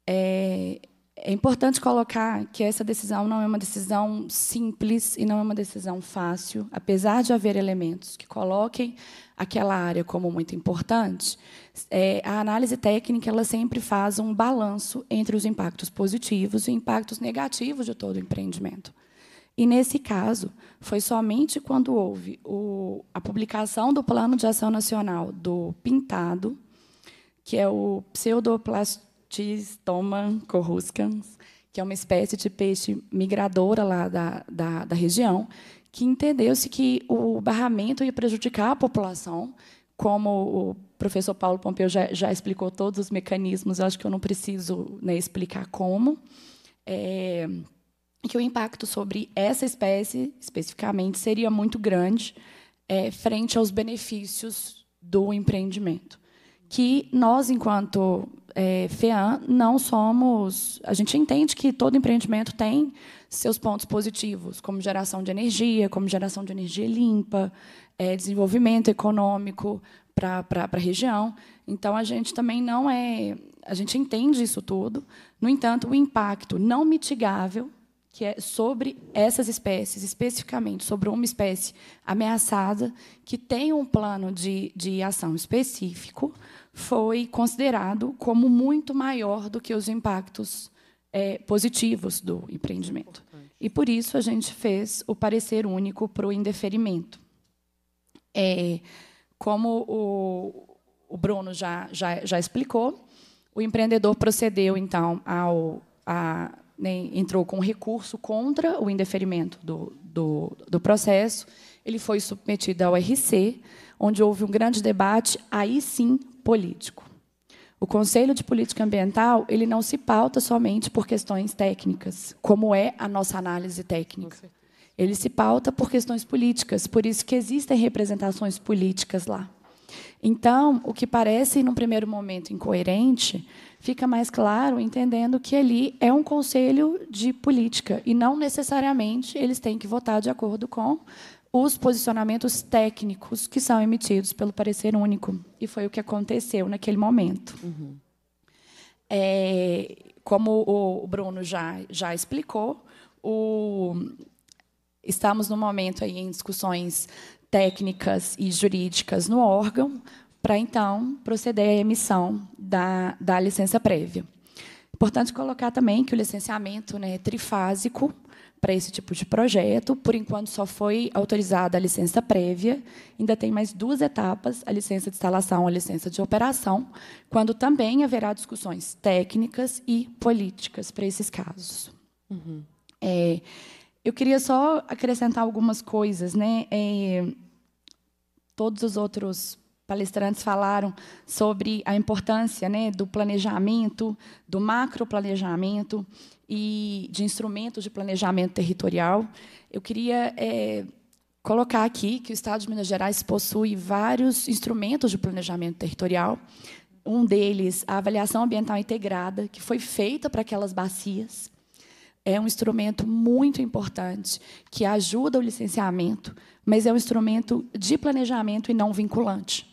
É, é importante colocar que essa decisão não é uma decisão simples e não é uma decisão fácil, apesar de haver elementos que coloquem aquela área como muito importante. É, a análise técnica ela sempre faz um balanço entre os impactos positivos e impactos negativos de todo o empreendimento. E nesse caso, foi somente quando houve o, a publicação do Plano de Ação Nacional do Pintado, que é o pseudoplasticista Tistoma coruscans, que é uma espécie de peixe migradora lá da, da, da região, que entendeu-se que o barramento ia prejudicar a população, como o professor Paulo Pompeu já, já explicou todos os mecanismos, acho que eu não preciso né, explicar como. É, que o impacto sobre essa espécie, especificamente, seria muito grande é, frente aos benefícios do empreendimento. Que nós, enquanto é, FEAM, não somos. A gente entende que todo empreendimento tem seus pontos positivos, como geração de energia, como geração de energia limpa, é, desenvolvimento econômico para a região. Então, a gente também não é. A gente entende isso tudo. No entanto, o impacto não mitigável que é sobre essas espécies, especificamente sobre uma espécie ameaçada, que tem um plano de, de ação específico, foi considerado como muito maior do que os impactos é, positivos do empreendimento. E por isso a gente fez o parecer único para o indeferimento. É, como o, o Bruno já, já, já, explicou, o empreendedor procedeu então ao a, né, entrou com recurso contra o indeferimento do, do, do processo. Ele foi submetido ao RC, onde houve um grande debate. Aí sim, político. O Conselho de Política Ambiental ele não se pauta somente por questões técnicas, como é a nossa análise técnica. Ele se pauta por questões políticas, por isso que existem representações políticas lá. Então, o que parece, num primeiro momento, incoerente, fica mais claro entendendo que ali é um conselho de política e não necessariamente eles têm que votar de acordo com os posicionamentos técnicos que são emitidos pelo parecer único. E foi o que aconteceu naquele momento. Uhum. É, como o Bruno já, já explicou, o, estamos no momento aí em discussões técnicas e jurídicas no órgão, para então proceder à emissão da, da licença prévia. Importante colocar também que o licenciamento né, é trifásico, para esse tipo de projeto. Por enquanto, só foi autorizada a licença prévia. Ainda tem mais duas etapas: a licença de instalação, a licença de operação, quando também haverá discussões técnicas e políticas para esses casos. Uhum. É, eu queria só acrescentar algumas coisas, né? É, todos os outros palestrantes falaram sobre a importância né, do planejamento, do macroplanejamento e de instrumentos de planejamento territorial. Eu queria é, colocar aqui que o Estado de Minas Gerais possui vários instrumentos de planejamento territorial. Um deles, a avaliação ambiental integrada, que foi feita para aquelas bacias. É um instrumento muito importante que ajuda o licenciamento, mas é um instrumento de planejamento e não vinculante.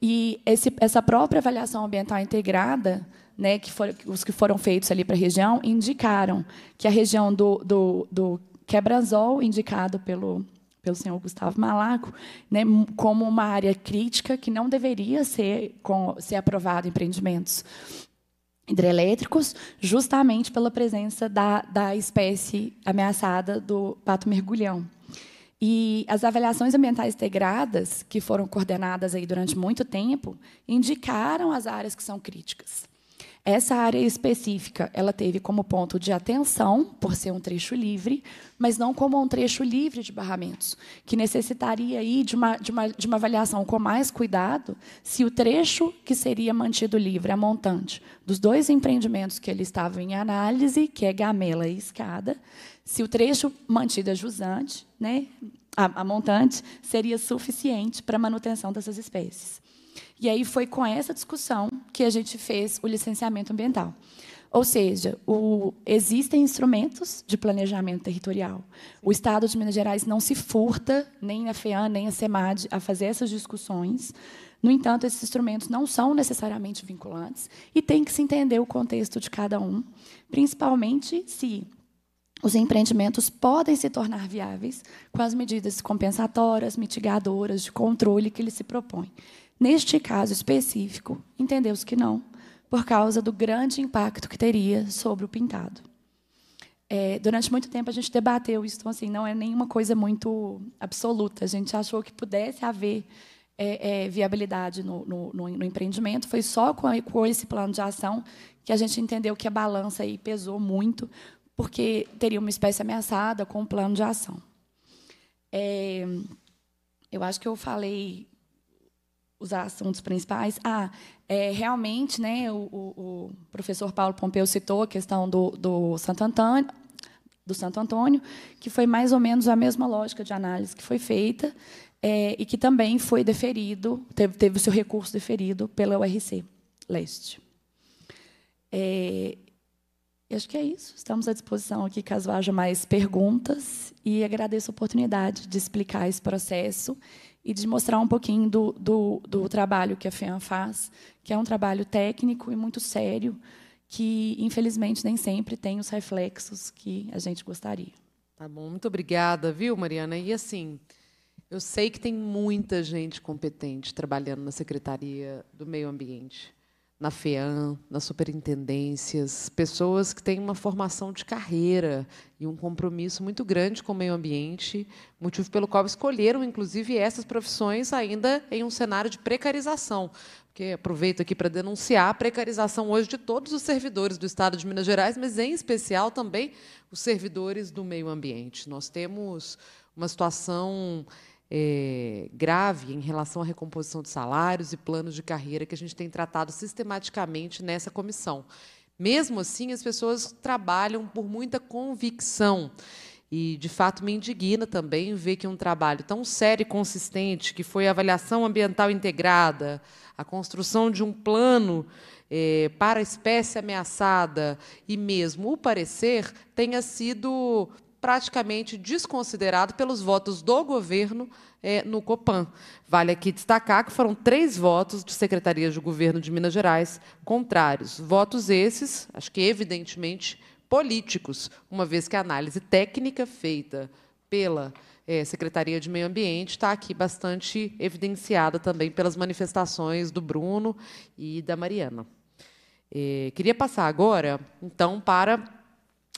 E esse, essa própria avaliação ambiental integrada né, que for, os que foram feitos ali para a região, indicaram que a região do, do, do quebrazol, indicado pelo, pelo senhor Gustavo Malaco, né, como uma área crítica que não deveria ser, com, ser aprovado empreendimentos hidrelétricos, justamente pela presença da, da espécie ameaçada do pato mergulhão. E as avaliações ambientais integradas, que foram coordenadas aí durante muito tempo, indicaram as áreas que são críticas. Essa área específica, ela teve como ponto de atenção, por ser um trecho livre, mas não como um trecho livre de barramentos, que necessitaria aí de uma, de uma, de uma avaliação com mais cuidado se o trecho que seria mantido livre, a montante, dos dois empreendimentos que ele estava em análise, que é Gamela e Escada, se o trecho mantido a é jusante, né, a, a montante, seria suficiente para a manutenção dessas espécies. E aí foi com essa discussão que a gente fez o licenciamento ambiental. Ou seja, o, existem instrumentos de planejamento territorial. O Estado de Minas Gerais não se furta, nem a Fean nem a SEMAD, a fazer essas discussões. No entanto, esses instrumentos não são necessariamente vinculantes e tem que se entender o contexto de cada um, principalmente se os empreendimentos podem se tornar viáveis com as medidas compensatórias, mitigadoras, de controle que ele se propõe. Neste caso específico, entendeu-se que não, por causa do grande impacto que teria sobre o pintado. É, durante muito tempo a gente debateu isso, então assim não é nenhuma coisa muito absoluta. A gente achou que pudesse haver é, é, viabilidade no, no, no, empreendimento. Foi só com, com esse plano de ação que a gente entendeu que a balança aí pesou muito, porque teria uma espécie ameaçada com o plano de ação. É, eu acho que eu falei os assuntos principais. Ah, é, realmente, né, o, o, o, professor Paulo Pompeu citou a questão do, do, Santo Antônio, do Santo Antônio, que foi mais ou menos a mesma lógica de análise que foi feita é, e que também foi deferido, teve, teve o seu recurso deferido pela URC Leste. É, acho que é isso. Estamos à disposição aqui caso haja mais perguntas e agradeço a oportunidade de explicar esse processo e de mostrar um pouquinho do, do, do trabalho que a FEAM faz, que é um trabalho técnico e muito sério, que, infelizmente, nem sempre tem os reflexos que a gente gostaria. Tá bom, muito obrigada, viu, Mariana? E assim, eu sei que tem muita gente competente trabalhando na Secretaria do Meio Ambiente na FEAM, nas superintendências, pessoas que têm uma formação de carreira e um compromisso muito grande com o meio ambiente, motivo pelo qual escolheram, inclusive, essas profissões ainda em um cenário de precarização. Porque aproveito aqui para denunciar a precarização hoje de todos os servidores do Estado de Minas Gerais, mas, em especial, também os servidores do meio ambiente. Nós temos uma situação é, grave em relação à recomposição de salários e planos de carreira que a gente tem tratado sistematicamente nessa comissão. Mesmo assim, as pessoas trabalham por muita convicção. E, de fato, me indigna também ver que um trabalho tão sério e consistente, que foi a avaliação ambiental integrada, a construção de um plano é, para a espécie ameaçada e mesmo o parecer, tenha sido praticamente desconsiderado pelos votos do governo é, no Copan. Vale aqui destacar que foram três votos de secretarias de governo de Minas Gerais contrários. Votos esses, acho que evidentemente políticos, uma vez que a análise técnica feita pela é, Secretaria de Meio Ambiente está aqui bastante evidenciada também pelas manifestações do Bruno e da Mariana. É, queria passar agora, então, para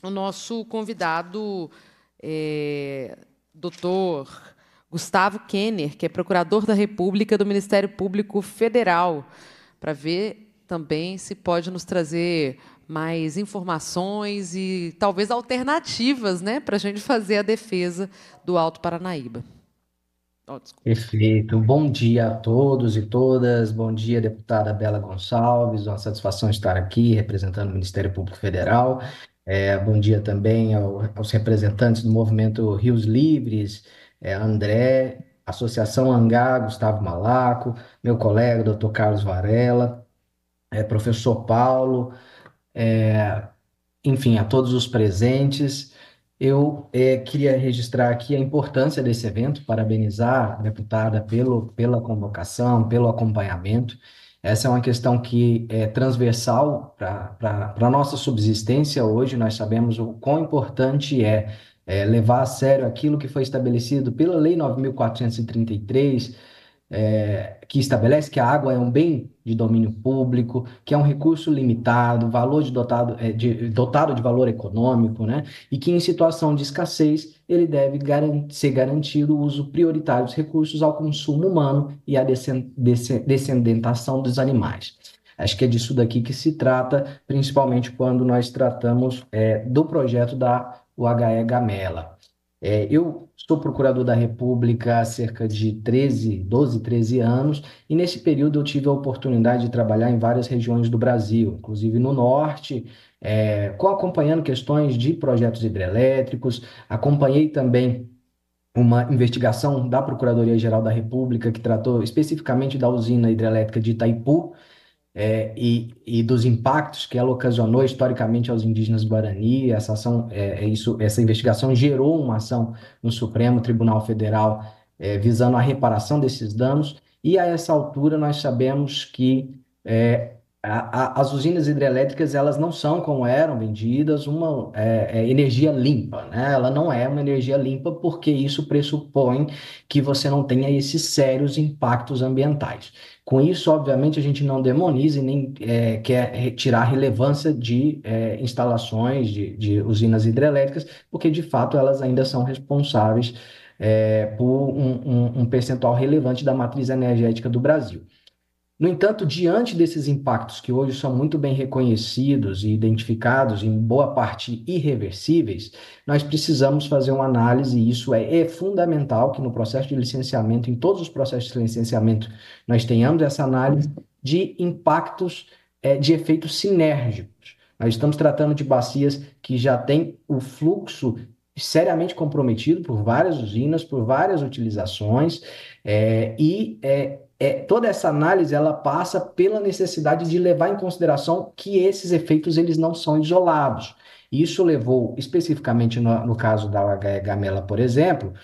o nosso convidado, é, doutor Gustavo Kenner, que é procurador da República do Ministério Público Federal, para ver também se pode nos trazer mais informações e talvez alternativas né, para a gente fazer a defesa do Alto Paranaíba. Oh, Perfeito. Bom dia a todos e todas. Bom dia, deputada Bela Gonçalves. Uma satisfação estar aqui representando o Ministério Público Federal. É, bom dia também ao, aos representantes do movimento Rios Livres, é, André, Associação Angá, Gustavo Malaco, meu colega, doutor Carlos Varela, é, professor Paulo, é, enfim, a todos os presentes. Eu é, queria registrar aqui a importância desse evento, parabenizar a deputada pelo, pela convocação, pelo acompanhamento. Essa é uma questão que é transversal para a nossa subsistência hoje. Nós sabemos o quão importante é, é levar a sério aquilo que foi estabelecido pela Lei 9.433 é, que estabelece que a água é um bem de domínio público, que é um recurso limitado, valor de dotado, é, de, dotado de valor econômico, né? e que em situação de escassez ele deve ser garantido o uso prioritário dos recursos ao consumo humano e à descendentação dos animais. Acho que é disso daqui que se trata, principalmente quando nós tratamos é, do projeto da UHE Gamela. É, eu sou procurador da República há cerca de 13, 12, 13 anos, e nesse período eu tive a oportunidade de trabalhar em várias regiões do Brasil, inclusive no norte, é, acompanhando questões de projetos hidrelétricos, acompanhei também uma investigação da Procuradoria-Geral da República que tratou especificamente da usina hidrelétrica de Itaipu, é, e, e, dos impactos que ela ocasionou historicamente aos indígenas Guarani. Essa ação, é, é, isso, essa investigação gerou uma ação no Supremo Tribunal Federal é, visando a reparação desses danos. E a essa altura nós sabemos que é, as usinas hidrelétricas elas não são como eram vendidas uma é, é, energia limpa, né? Ela não é uma energia limpa porque isso pressupõe que você não tenha esses sérios impactos ambientais. Com isso, obviamente, a gente não demoniza e nem é, quer retirar relevância de é, instalações de, de, usinas hidrelétricas, porque de fato elas ainda são responsáveis é, por um, um, um percentual relevante da matriz energética do Brasil. No entanto, diante desses impactos que hoje são muito bem reconhecidos e identificados, em boa parte irreversíveis, nós precisamos fazer uma análise, e isso é, é fundamental que no processo de licenciamento, em todos os processos de licenciamento, nós tenhamos essa análise de impactos é, de efeitos sinérgicos. Nós estamos tratando de bacias que já têm o fluxo seriamente comprometido por várias usinas, por várias utilizações, é, e é, é, toda essa análise ela passa pela necessidade de levar em consideração que esses efeitos eles não são isolados. Isso levou, especificamente no, no caso da HE Gamela, por exemplo,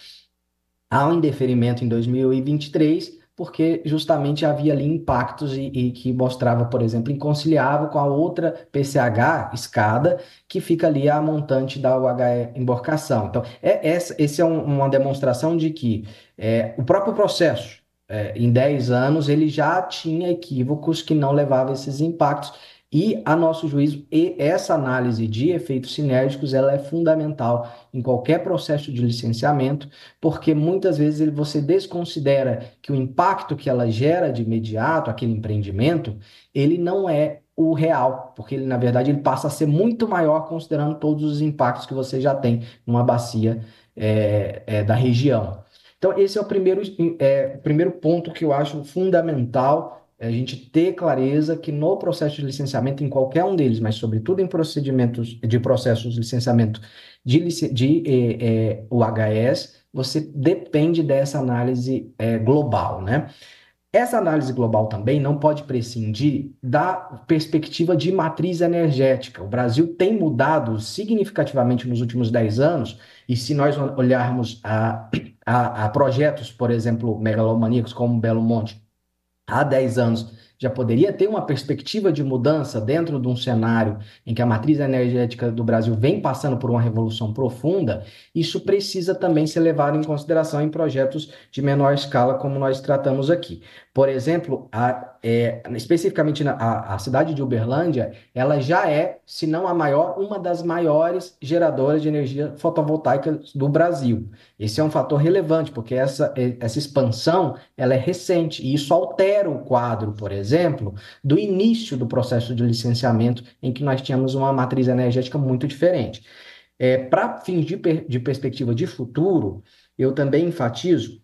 ao indeferimento em 2023, porque justamente havia ali impactos e, e, que mostrava, por exemplo, inconciliável com a outra PCH, escada, que fica ali a montante da UHE embarcação. Então, é, essa, esse é um, uma demonstração de que é, o próprio processo é, em 10 anos, ele já tinha equívocos que não levavam esses impactos. E, a nosso juízo, essa análise de efeitos sinérgicos ela é fundamental em qualquer processo de licenciamento, porque muitas vezes você desconsidera que o impacto que ela gera de imediato, aquele empreendimento, ele não é o real, porque ele, na verdade, ele passa a ser muito maior considerando todos os impactos que você já tem numa bacia é, é, da região. Então, esse é o primeiro, é, primeiro ponto que eu acho fundamental é, a gente ter clareza que no processo de licenciamento, em qualquer um deles, mas sobretudo em procedimentos de processos de licenciamento de, de é, é, UHS, você depende dessa análise é, global, né? Essa análise global também não pode prescindir da perspectiva de matriz energética. O Brasil tem mudado significativamente nos últimos 10 anos, e se nós olharmos a a, a projetos, por exemplo, megalomaníacos como Belo Monte, há 10 anos, já poderia ter uma perspectiva de mudança dentro de um cenário em que a matriz energética do Brasil vem passando por uma revolução profunda, isso precisa também ser levado em consideração em projetos de menor escala, como nós tratamos aqui. Por exemplo, a, é, especificamente na, a, a cidade de Uberlândia, ela já é, se não a maior, uma das maiores geradoras de energia fotovoltaica do Brasil. Esse é um fator relevante, porque essa, essa expansão ela é recente e isso altera o quadro, por exemplo, do início do processo de licenciamento, em que nós tínhamos uma matriz energética muito diferente. É, Para fins de, per de perspectiva de futuro, eu também enfatizo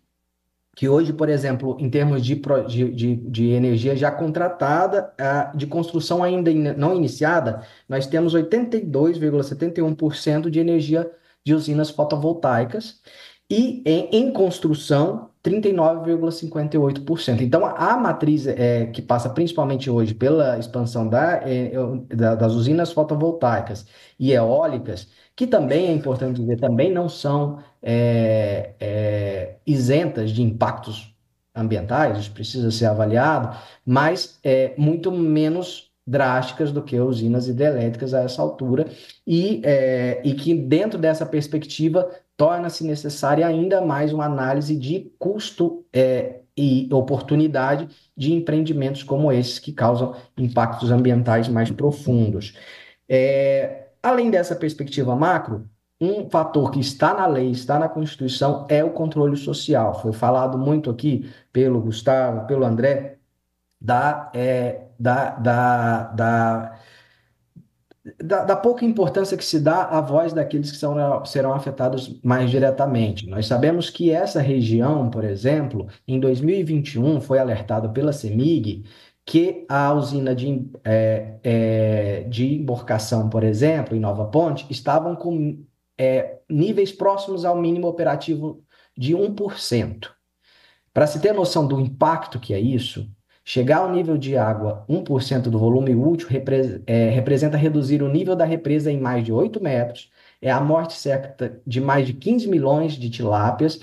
que hoje, por exemplo, em termos de, de, de, energia já contratada, de construção ainda não iniciada, nós temos 82,71% de energia de usinas fotovoltaicas e em, em construção 39,58%. Então, a, matriz é, que passa principalmente hoje pela expansão da, é, é da, das usinas fotovoltaicas e eólicas, que também é importante dizer, também não são é, é isentas de impactos ambientais, isso precisa ser avaliado, mas é muito menos drásticas do que usinas hidrelétricas a essa altura e, é, e que dentro dessa perspectiva torna-se necessária ainda mais uma análise de custo é, e oportunidade de empreendimentos como esses que causam impactos ambientais mais profundos. É, além dessa perspectiva macro, um fator que está na lei, está na Constituição, é o controle social. Foi falado muito aqui pelo Gustavo, pelo André, da, é, da, da, da da, da, pouca importância que se dá à voz daqueles que são, serão afetados mais diretamente. Nós sabemos que essa região, por exemplo, em 2021 foi alertada pela CEMIG que a usina de, é, é, de embarcação, por exemplo, em Nova Ponte, estavam com é, níveis próximos ao mínimo operativo de 1%. Para se ter noção do impacto que é isso, Chegar ao nível de água 1% do volume útil repre é, representa reduzir o nível da represa em mais de 8 metros, é a morte certa de mais de 15 milhões de tilápias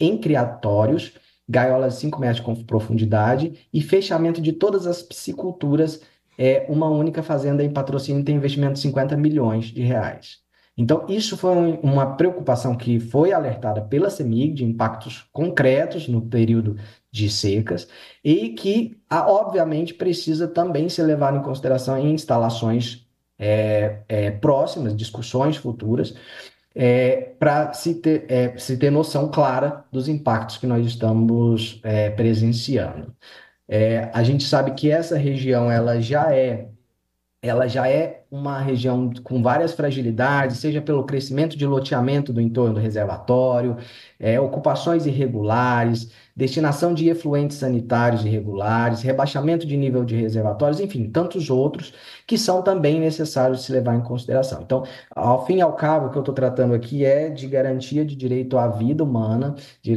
em criatórios, gaiolas de 5 metros de profundidade e fechamento de todas as pisciculturas. É, uma única fazenda em patrocínio tem investimento de 50 milhões de reais. Então, isso foi uma preocupação que foi alertada pela CEMIG de impactos concretos no período de secas e que, ah, obviamente, precisa também ser levado em consideração em instalações é, é, próximas, discussões futuras, é, para se, ter, é, se ter noção clara dos impactos que nós estamos é, presenciando. É, a gente sabe que essa região ela já é ela já é uma região com várias fragilidades, seja pelo crescimento de loteamento do entorno do reservatório, é, ocupações irregulares, destinação de efluentes sanitários irregulares, rebaixamento de nível de reservatórios, enfim, tantos outros que são também necessários se levar em consideração. Então, ao fim e ao cabo, o que eu estou tratando aqui é de garantia de direito à vida humana, de,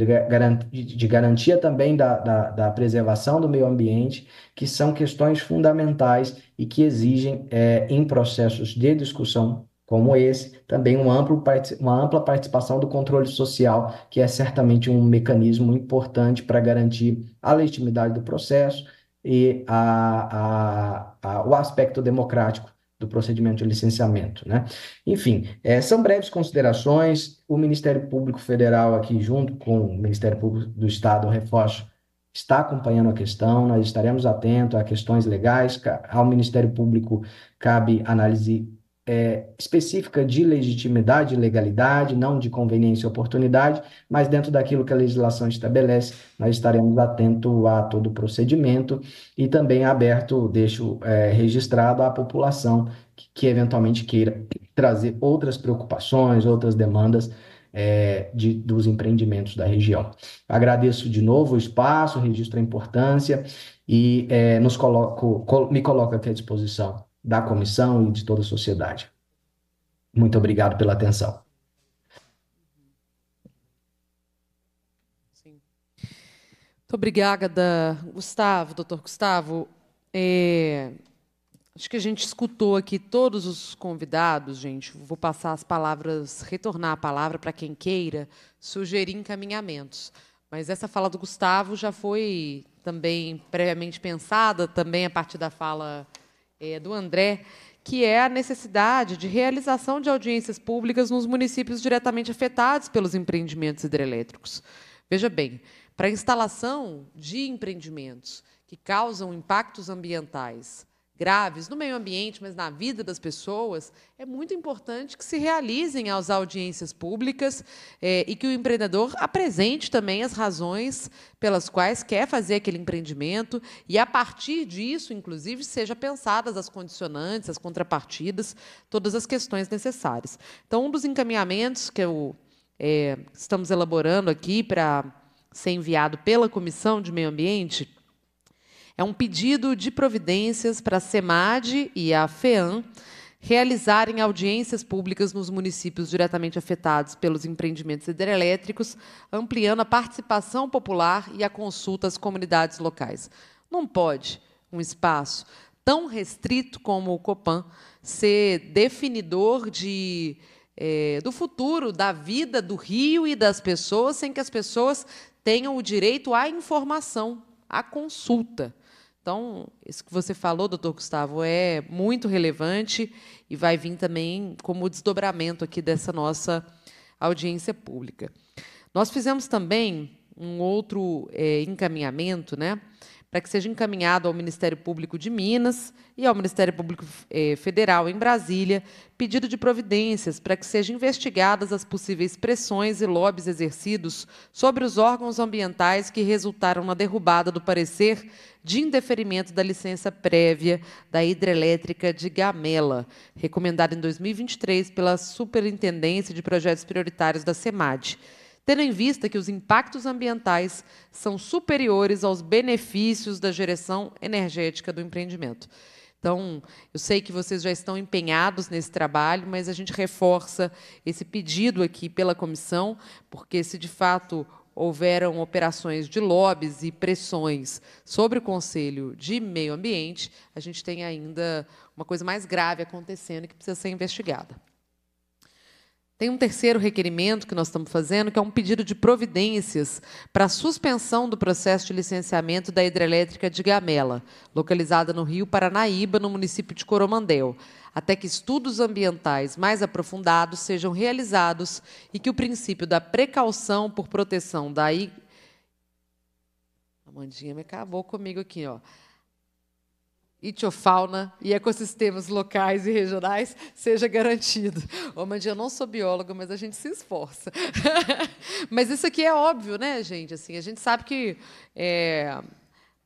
de garantia também da, da, da preservação do meio ambiente, que são questões fundamentais e que exigem é, em processo processos de discussão como esse, também um amplo, uma ampla participação do controle social, que é certamente um mecanismo importante para garantir a legitimidade do processo e a, a, a, o aspecto democrático do procedimento de licenciamento. Né? Enfim, é, são breves considerações. O Ministério Público Federal, aqui junto com o Ministério Público do Estado, reforço está acompanhando a questão, nós estaremos atentos a questões legais, ao Ministério Público cabe análise é, específica de legitimidade, legalidade, não de conveniência e oportunidade, mas dentro daquilo que a legislação estabelece, nós estaremos atentos a todo o procedimento e também aberto, deixo é, registrado à população que, que eventualmente queira trazer outras preocupações, outras demandas é, de, dos empreendimentos da região. Agradeço de novo o espaço, registro a importância e é, nos coloco, col me coloco aqui à disposição da comissão e de toda a sociedade. Muito obrigado pela atenção. Sim. Muito obrigada, Gustavo, doutor Gustavo. É, Acho que a gente escutou aqui todos os convidados, gente. Vou passar as palavras, retornar a palavra para quem queira sugerir encaminhamentos. Mas essa fala do Gustavo já foi também previamente pensada, também a partir da fala é, do André, que é a necessidade de realização de audiências públicas nos municípios diretamente afetados pelos empreendimentos hidrelétricos. Veja bem, para a instalação de empreendimentos que causam impactos ambientais graves no meio ambiente, mas na vida das pessoas, é muito importante que se realizem as audiências públicas é, e que o empreendedor apresente também as razões pelas quais quer fazer aquele empreendimento e, a partir disso, inclusive, seja pensadas as condicionantes, as contrapartidas, todas as questões necessárias. Então, um dos encaminhamentos que eu, é, estamos elaborando aqui para ser enviado pela Comissão de Meio Ambiente é um pedido de providências para a SEMAD e a FEAM realizarem audiências públicas nos municípios diretamente afetados pelos empreendimentos hidrelétricos, ampliando a participação popular e a consulta às comunidades locais. Não pode um espaço tão restrito como o Copan ser definidor de, é, do futuro, da vida do Rio e das pessoas, sem que as pessoas tenham o direito à informação, à consulta. Então, isso que você falou, doutor Gustavo, é muito relevante e vai vir também como desdobramento aqui dessa nossa audiência pública. Nós fizemos também um outro é, encaminhamento, né? para que seja encaminhado ao Ministério Público de Minas e ao Ministério Público eh, Federal em Brasília pedido de providências para que sejam investigadas as possíveis pressões e lobbies exercidos sobre os órgãos ambientais que resultaram na derrubada do parecer de indeferimento da licença prévia da hidrelétrica de Gamela, recomendada em 2023 pela Superintendência de Projetos Prioritários da SEMAD tendo em vista que os impactos ambientais são superiores aos benefícios da geração energética do empreendimento. Então, eu sei que vocês já estão empenhados nesse trabalho, mas a gente reforça esse pedido aqui pela comissão, porque se de fato houveram operações de lobbies e pressões sobre o Conselho de Meio Ambiente, a gente tem ainda uma coisa mais grave acontecendo que precisa ser investigada. Tem um terceiro requerimento que nós estamos fazendo, que é um pedido de providências para a suspensão do processo de licenciamento da hidrelétrica de Gamela, localizada no Rio Paranaíba, no município de Coromandel, até que estudos ambientais mais aprofundados sejam realizados e que o princípio da precaução por proteção da. I... mandinha me acabou comigo aqui, ó itiofauna e ecossistemas locais e regionais seja garantido. Ô, Mandy, eu não sou bióloga, mas a gente se esforça. mas isso aqui é óbvio, né, gente? Assim, a gente sabe que é,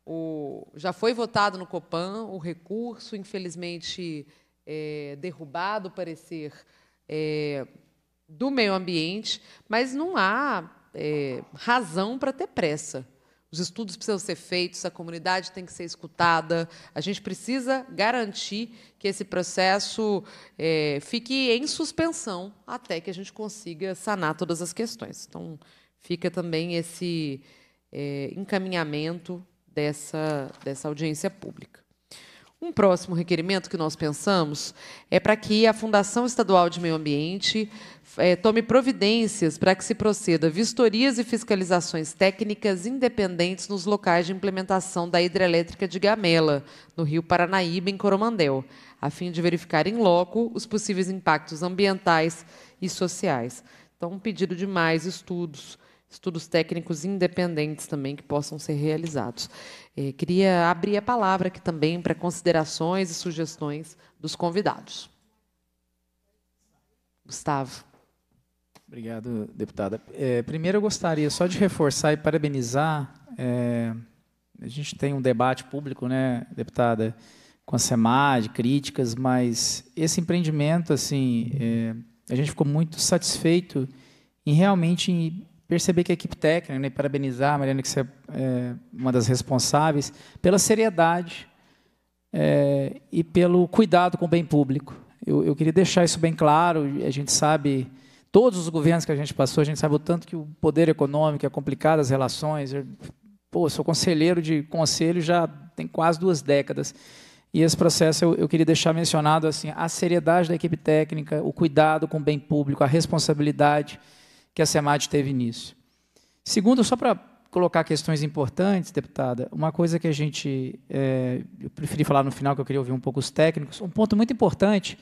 o, já foi votado no Copan o recurso, infelizmente é, derrubado o parecer é, do meio ambiente, mas não há é, razão para ter pressa os estudos precisam ser feitos, a comunidade tem que ser escutada, a gente precisa garantir que esse processo é, fique em suspensão até que a gente consiga sanar todas as questões. Então, fica também esse é, encaminhamento dessa, dessa audiência pública. Um próximo requerimento que nós pensamos é para que a Fundação Estadual de Meio Ambiente é, tome providências para que se proceda vistorias e fiscalizações técnicas independentes nos locais de implementação da hidrelétrica de Gamela, no Rio Paranaíba, em Coromandel, a fim de verificar em loco os possíveis impactos ambientais e sociais. Então, um pedido de mais estudos estudos técnicos independentes também que possam ser realizados. Eh, queria abrir a palavra aqui também para considerações e sugestões dos convidados. Gustavo. Obrigado, deputada. É, primeiro, eu gostaria só de reforçar e parabenizar. É, a gente tem um debate público, né, deputada, com a SEMAD, críticas, mas esse empreendimento, assim, é, a gente ficou muito satisfeito em realmente perceber que a equipe técnica, né, parabenizar a Mariana, que você é, é uma das responsáveis, pela seriedade é, e pelo cuidado com o bem público. Eu, eu, queria deixar isso bem claro, a gente sabe, todos os governos que a gente passou, a gente sabe o tanto que o poder econômico é complicado, as relações. Eu, pô, sou conselheiro de conselho já tem quase duas décadas. E esse processo eu, eu, queria deixar mencionado assim, a seriedade da equipe técnica, o cuidado com o bem público, a responsabilidade que a SEMAD teve nisso. Segundo, só para colocar questões importantes, deputada, uma coisa que a gente, é, eu preferi falar no final, que eu queria ouvir um pouco os técnicos, um ponto muito importante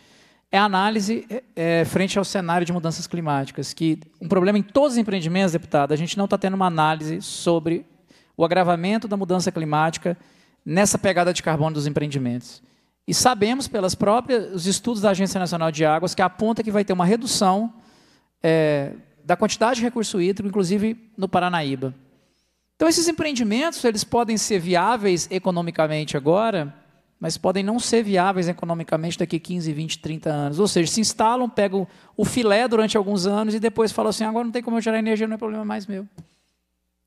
é a análise é, é frente ao cenário de mudanças climáticas, que um problema em todos os empreendimentos, deputada, a gente não está tendo uma análise sobre o agravamento da mudança climática nessa pegada de carbono dos empreendimentos. E sabemos pelas próprias os estudos da Agência Nacional de Águas que aponta que vai ter uma redução é, da quantidade de recurso hídrico, inclusive no Paranaíba. Então esses empreendimentos, eles podem ser viáveis economicamente agora, mas podem não ser viáveis economicamente daqui 15, 20, 30 anos. Ou seja, se instalam, pegam o filé durante alguns anos e depois falam assim, ah, agora não tem como eu gerar energia, não é problema mais meu.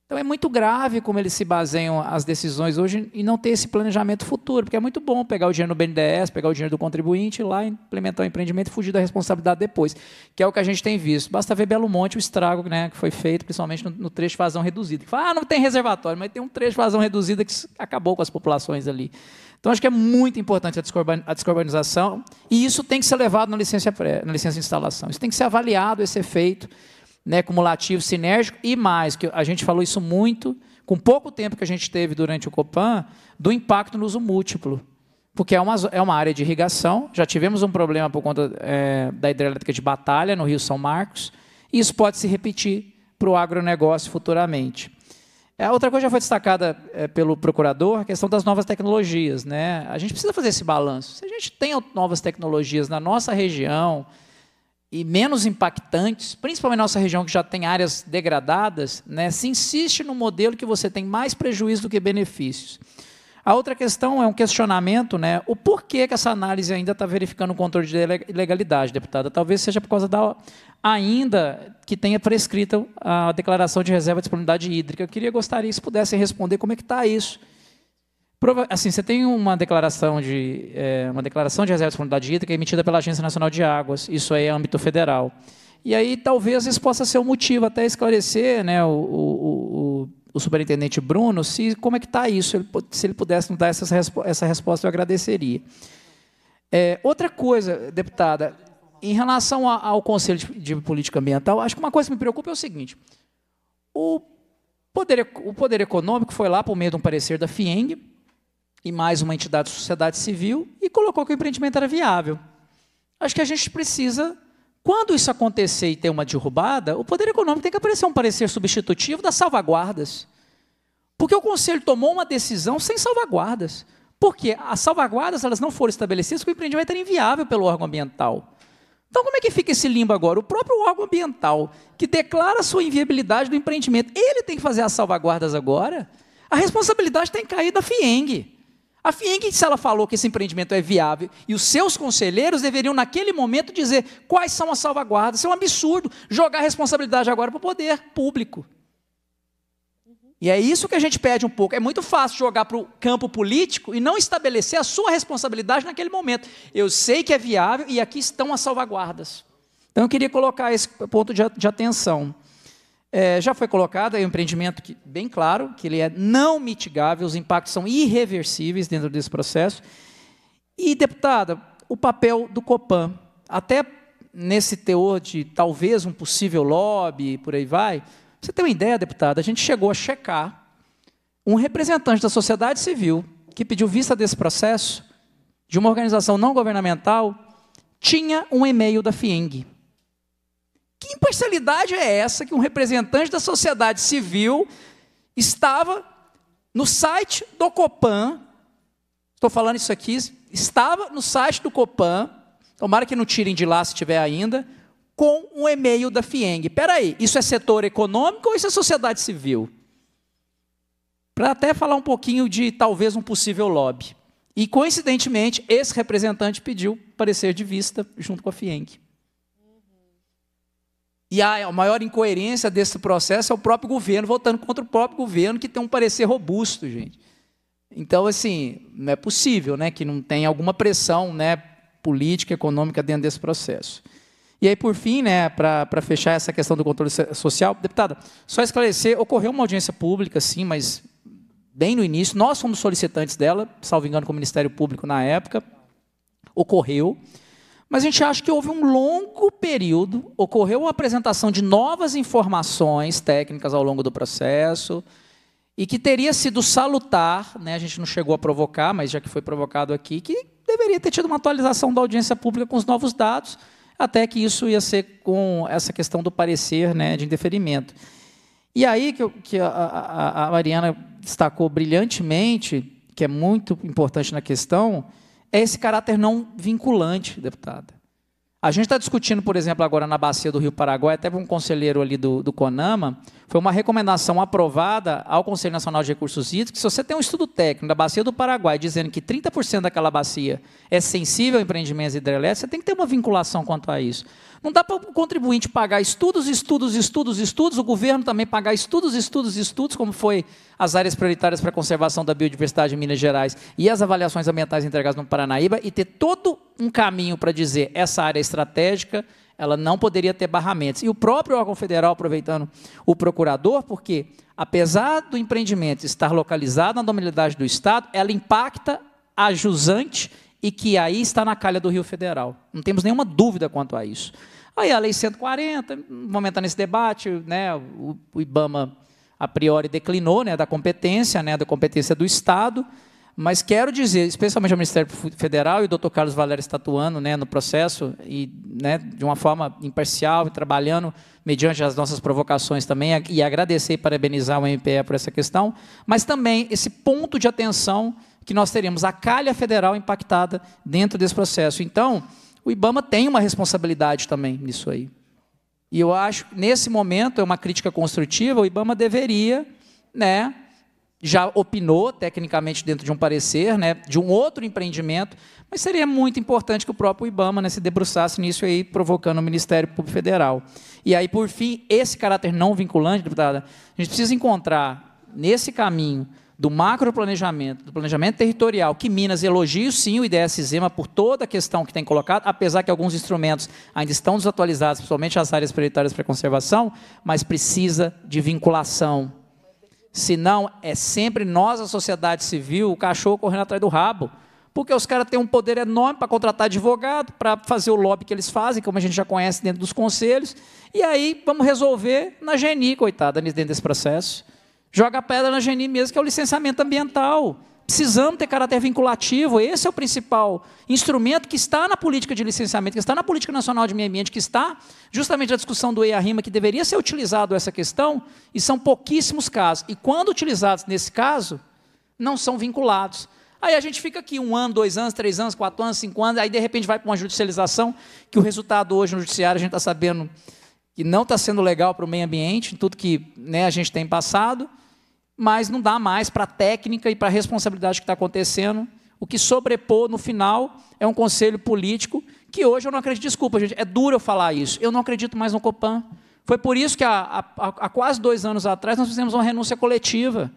Então é muito grave como eles se baseiam as decisões hoje e não ter esse planejamento futuro, porque é muito bom pegar o dinheiro do BNDES, pegar o dinheiro do contribuinte ir lá, implementar o empreendimento e fugir da responsabilidade depois, que é o que a gente tem visto. Basta ver Belo Monte, o estrago né, que foi feito, principalmente no, no trecho de vazão reduzida. Fala, ah, não tem reservatório, mas tem um trecho de vazão reduzida que acabou com as populações ali. Então, acho que é muito importante a descarbonização e isso tem que ser levado na licença, pré, na licença de instalação. Isso tem que ser avaliado, esse efeito, né, cumulativo, sinérgico e mais, que a gente falou isso muito, com pouco tempo que a gente teve durante o Copan, do impacto no uso múltiplo. Porque é uma, é uma área de irrigação, já tivemos um problema por conta é, da hidrelétrica de Batalha, no Rio São Marcos, e isso pode se repetir para o agronegócio futuramente. É, outra coisa já foi destacada é, pelo procurador, a questão das novas tecnologias. Né? A gente precisa fazer esse balanço. Se a gente tem novas tecnologias na nossa região, e menos impactantes, principalmente nossa região que já tem áreas degradadas, né, se insiste no modelo que você tem mais prejuízo do que benefícios. A outra questão é um questionamento, né, o porquê que essa análise ainda está verificando o controle de legalidade, deputada. Talvez seja por causa da ainda que tenha prescrita a declaração de reserva de disponibilidade hídrica. Eu queria gostaria se pudessem responder como é que está isso. Assim, você tem uma declaração de é, uma declaração de reserva de disponibilidade hídrica emitida pela Agência Nacional de Águas. Isso aí é âmbito federal. E aí talvez isso possa ser um motivo até esclarecer, né, o, o, o, o superintendente Bruno, se como é que está isso. Ele, se ele pudesse nos dar essa, essa resposta, eu agradeceria. É, outra coisa, deputada, em relação a, ao Conselho de, de Política Ambiental, acho que uma coisa que me preocupa é o seguinte: o poder, o poder econômico foi lá por meio de um parecer da FIENG e mais uma entidade de sociedade civil e colocou que o empreendimento era viável. Acho que a gente precisa, quando isso acontecer e ter uma derrubada, o poder econômico tem que aparecer um parecer substitutivo das salvaguardas. Porque o conselho tomou uma decisão sem salvaguardas. Porque as salvaguardas elas não foram estabelecidas porque o empreendimento era inviável pelo órgão ambiental. Então, como é que fica esse limbo agora? O próprio órgão ambiental, que declara a sua inviabilidade do empreendimento, ele tem que fazer as salvaguardas agora? A responsabilidade tem que cair da FIENG. A FIENG, é se ela falou que esse empreendimento é viável e os seus conselheiros deveriam, naquele momento, dizer quais são as salvaguardas. Isso é um absurdo jogar a responsabilidade agora para o poder público. E é isso que a gente pede um pouco. É muito fácil jogar para o campo político e não estabelecer a sua responsabilidade naquele momento. Eu sei que é viável e aqui estão as salvaguardas. Então eu queria colocar esse ponto de atenção. É, já foi colocado é um empreendimento que, bem claro, que ele é não mitigável, os impactos são irreversíveis dentro desse processo. E, deputada, o papel do Copan, até nesse teor de talvez um possível lobby, por aí vai, você tem uma ideia, deputada? A gente chegou a checar um representante da sociedade civil que pediu vista desse processo de uma organização não governamental tinha um e-mail da FIENG. Que imparcialidade é essa que um representante da sociedade civil estava no site do Copan? Estou falando isso aqui, estava no site do Copan, tomara que não tirem de lá se tiver ainda, com um e-mail da FIENG. Espera aí, isso é setor econômico ou isso é sociedade civil? Para até falar um pouquinho de talvez um possível lobby. E, coincidentemente, esse representante pediu parecer de vista junto com a FIENG. E a maior incoerência desse processo é o próprio governo votando contra o próprio governo, que tem um parecer robusto, gente. Então, assim, não é possível né, que não tenha alguma pressão né, política, econômica dentro desse processo. E aí, por fim, né, para fechar essa questão do controle social, deputada, só esclarecer, ocorreu uma audiência pública, sim, mas bem no início, nós fomos solicitantes dela, salvo engano, com o Ministério Público na época, ocorreu, mas a gente acha que houve um longo período, ocorreu a apresentação de novas informações técnicas ao longo do processo, e que teria sido salutar, né, a gente não chegou a provocar, mas já que foi provocado aqui, que deveria ter tido uma atualização da audiência pública com os novos dados, até que isso ia ser com essa questão do parecer né, de indeferimento. E aí que, que a, a, a Mariana destacou brilhantemente, que é muito importante na questão, é esse caráter não vinculante, deputada. A gente está discutindo, por exemplo, agora na bacia do Rio Paraguai, até um conselheiro ali do, do CONAMA, foi uma recomendação aprovada ao Conselho Nacional de Recursos Hídricos, que se você tem um estudo técnico da bacia do Paraguai dizendo que 30% daquela bacia é sensível a empreendimentos hidrelétricos, você tem que ter uma vinculação quanto a isso. Não dá para o contribuinte pagar estudos, estudos, estudos, estudos, o governo também pagar estudos, estudos, estudos, como foi as áreas prioritárias para a conservação da biodiversidade em Minas Gerais e as avaliações ambientais entregadas no Paranaíba, e ter todo um caminho para dizer essa área é estratégica, ela não poderia ter barramentos. E o próprio órgão federal, aproveitando o procurador, porque apesar do empreendimento estar localizado na domabilidade do Estado, ela impacta a jusante e que aí está na calha do Rio Federal. Não temos nenhuma dúvida quanto a isso. Aí a Lei 140, momentando esse debate, né, o, o IBAMA a priori declinou né, da competência, né, da competência do Estado, mas quero dizer, especialmente ao Ministério Federal e o doutor Carlos Valério estatuando né, no processo, e né, de uma forma imparcial e trabalhando, mediante as nossas provocações também, e agradecer e parabenizar o MPE por essa questão, mas também esse ponto de atenção que nós teremos a calha federal impactada dentro desse processo. Então, o IBAMA tem uma responsabilidade também nisso aí. E eu acho, nesse momento, é uma crítica construtiva, o IBAMA deveria, né, já opinou tecnicamente dentro de um parecer, né, de um outro empreendimento, mas seria muito importante que o próprio IBAMA né, se debruçasse nisso aí, provocando o Ministério Público Federal. E aí, por fim, esse caráter não vinculante, deputada, a gente precisa encontrar nesse caminho do macroplanejamento, do planejamento territorial, que Minas elogia sim o IDS Zema por toda a questão que tem colocado, apesar que alguns instrumentos ainda estão desatualizados, principalmente as áreas prioritárias para conservação, mas precisa de vinculação. Senão, é sempre nós, a sociedade civil, o cachorro correndo atrás do rabo. Porque os caras têm um poder enorme para contratar advogado, para fazer o lobby que eles fazem, como a gente já conhece dentro dos conselhos. E aí, vamos resolver na Geni, coitada, dentro desse processo. Joga pedra na Geni mesmo, que é o licenciamento ambiental. Precisamos ter caráter vinculativo, esse é o principal instrumento que está na política de licenciamento, que está na política nacional de meio ambiente, que está justamente na discussão do EIA-RIMA, que deveria ser utilizado essa questão, e são pouquíssimos casos. E quando utilizados nesse caso, não são vinculados. Aí a gente fica aqui um ano, dois anos, três anos, quatro anos, cinco anos, aí de repente vai para uma judicialização, que o resultado hoje no judiciário a gente está sabendo que não está sendo legal para o meio ambiente, em tudo que né, a gente tem passado mas não dá mais para a técnica e para a responsabilidade que está acontecendo. O que sobrepôs no final é um conselho político que hoje eu não acredito. Desculpa, gente, é duro eu falar isso. Eu não acredito mais no Copan. Foi por isso que há, há, há quase dois anos atrás nós fizemos uma renúncia coletiva.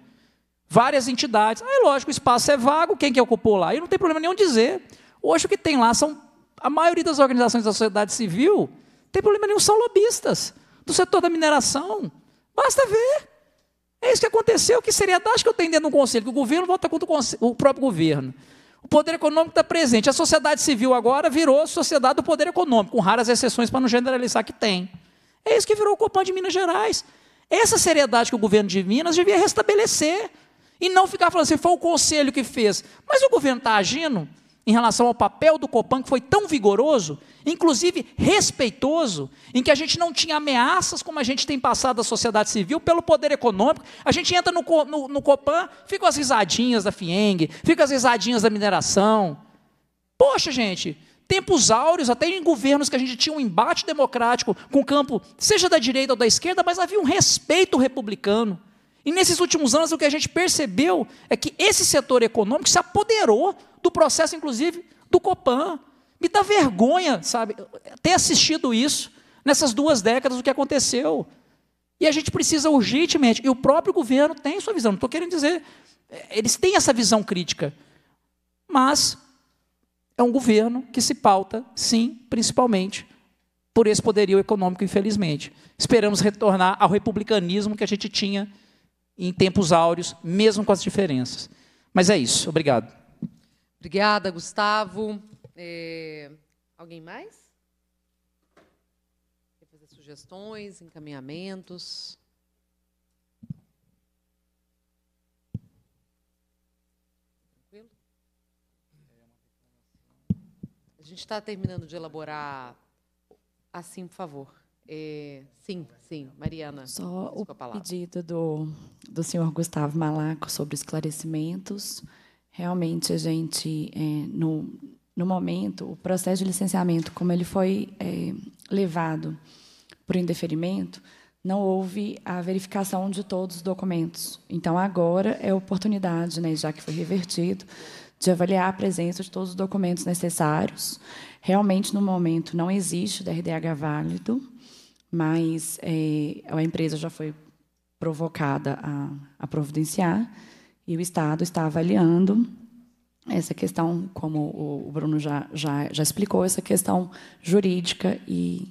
Várias entidades. Ah, é lógico, o espaço é vago, quem que ocupou lá? E não tem problema nenhum dizer. Hoje o que tem lá são. A maioria das organizações da sociedade civil, tem problema nenhum, são lobistas. Do setor da mineração. Basta ver. É isso que aconteceu. Que seriedade que eu tenho dentro do conselho? Que o governo vota contra o, o próprio governo. O poder econômico está presente. A sociedade civil agora virou sociedade do poder econômico, com raras exceções para não generalizar que tem. É isso que virou o Copan de Minas Gerais. Essa seriedade que o governo de Minas devia restabelecer. E não ficar falando assim, foi o conselho que fez. Mas o governo está agindo? em relação ao papel do Copan, que foi tão vigoroso, inclusive respeitoso, em que a gente não tinha ameaças como a gente tem passado da sociedade civil pelo poder econômico. A gente entra no, no, no Copan, ficam as risadinhas da FIENG, ficam as risadinhas da mineração. Poxa, gente, tempos áureos, até em governos que a gente tinha um embate democrático com o campo, seja da direita ou da esquerda, mas havia um respeito republicano. E nesses últimos anos, o que a gente percebeu é que esse setor econômico se apoderou do processo, inclusive, do Copan. Me dá vergonha, sabe, ter assistido isso nessas duas décadas, o que aconteceu. E a gente precisa urgentemente, e o próprio governo tem sua visão, não estou querendo dizer, eh, eles têm essa visão crítica, mas é um governo que se pauta, sim, principalmente, por esse poderio econômico, infelizmente. Esperamos retornar ao republicanismo que a gente tinha em tempos áureos, mesmo com as diferenças. Mas é isso. Obrigado. Obrigada, Gustavo. É... Alguém mais? Quer fazer sugestões, encaminhamentos? Tranquilo? A gente está terminando de elaborar. Assim, por favor. É, sim, sim, Mariana. Só o pedido do, do senhor Gustavo Malaco sobre esclarecimentos. Realmente, a gente, é, no, no momento, o processo de licenciamento, como ele foi é, levado por indeferimento, não houve a verificação de todos os documentos. Então, agora é oportunidade, né, já que foi revertido, de avaliar a presença de todos os documentos necessários. Realmente, no momento, não existe o DRDH válido, mas é, a empresa já foi provocada a, a providenciar e o Estado está avaliando essa questão, como o Bruno já, já, já explicou, essa questão jurídica e,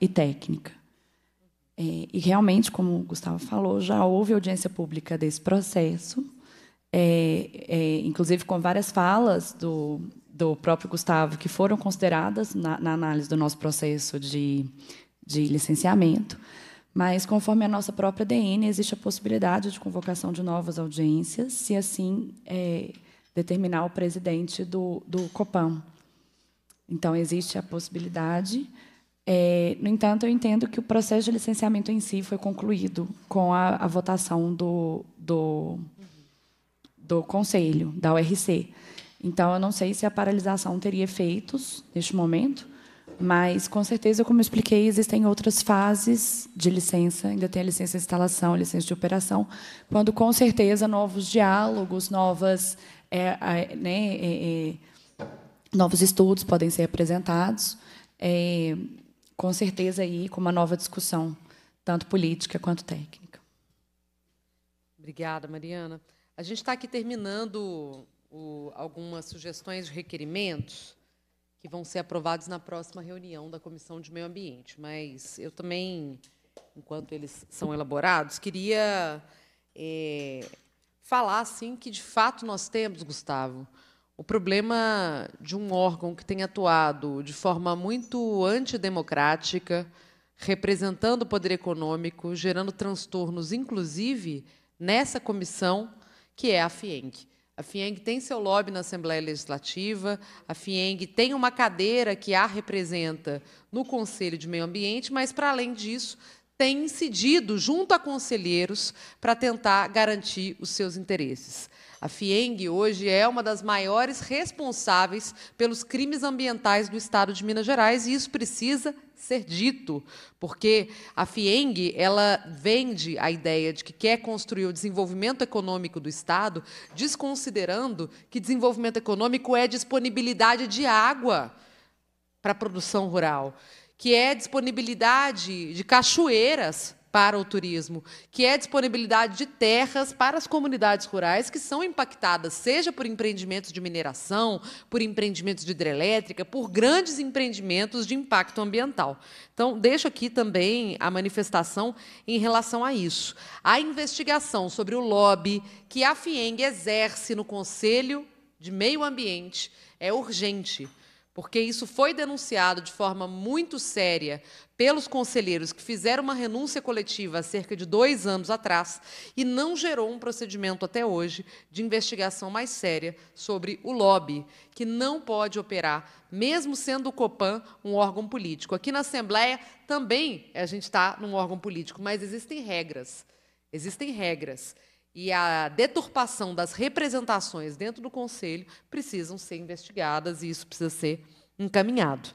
e técnica. É, e realmente, como o Gustavo falou, já houve audiência pública desse processo, é, é, inclusive com várias falas do, do próprio Gustavo que foram consideradas na, na análise do nosso processo de de licenciamento. Mas, conforme a nossa própria DN, existe a possibilidade de convocação de novas audiências, se assim é, determinar o presidente do, do COPAM. Então, existe a possibilidade. É, no entanto, eu entendo que o processo de licenciamento em si foi concluído com a, a votação do, do, do Conselho, da URC. Então, eu não sei se a paralisação teria efeitos neste momento, mas, com certeza, como eu expliquei, existem outras fases de licença. Ainda tem a licença de instalação, a licença de operação, quando, com certeza, novos diálogos, novas, é, né, é, né, é, novos estudos podem ser apresentados. É, com certeza, aí, com uma nova discussão, tanto política quanto técnica. Obrigada, Mariana. A gente está aqui terminando o, algumas sugestões de requerimentos que vão ser aprovados na próxima reunião da Comissão de Meio Ambiente. Mas eu também, enquanto eles são elaborados, queria é, falar assim que de fato nós temos, Gustavo, o problema de um órgão que tem atuado de forma muito antidemocrática, representando o poder econômico, gerando transtornos, inclusive nessa comissão que é a FIENC. A FIENG tem seu lobby na Assembleia Legislativa, a FIENG tem uma cadeira que a representa no Conselho de Meio Ambiente, mas, para além disso, tem incidido junto a conselheiros para tentar garantir os seus interesses. A FIENG hoje é uma das maiores responsáveis pelos crimes ambientais do estado de Minas Gerais e isso precisa ser dito, porque a FIENG ela vende a ideia de que quer construir o desenvolvimento econômico do estado, desconsiderando que desenvolvimento econômico é disponibilidade de água para a produção rural, que é disponibilidade de cachoeiras para o turismo, que é a disponibilidade de terras para as comunidades rurais que são impactadas, seja por empreendimentos de mineração, por empreendimentos de hidrelétrica, por grandes empreendimentos de impacto ambiental. Então, deixo aqui também a manifestação em relação a isso. A investigação sobre o lobby que a FIENG exerce no Conselho de Meio Ambiente é urgente porque isso foi denunciado de forma muito séria pelos conselheiros que fizeram uma renúncia coletiva há cerca de dois anos atrás e não gerou um procedimento até hoje de investigação mais séria sobre o lobby, que não pode operar, mesmo sendo o COPAN um órgão político. Aqui na Assembleia também a gente está num órgão político, mas existem regras. Existem regras e a deturpação das representações dentro do Conselho precisam ser investigadas e isso precisa ser encaminhado.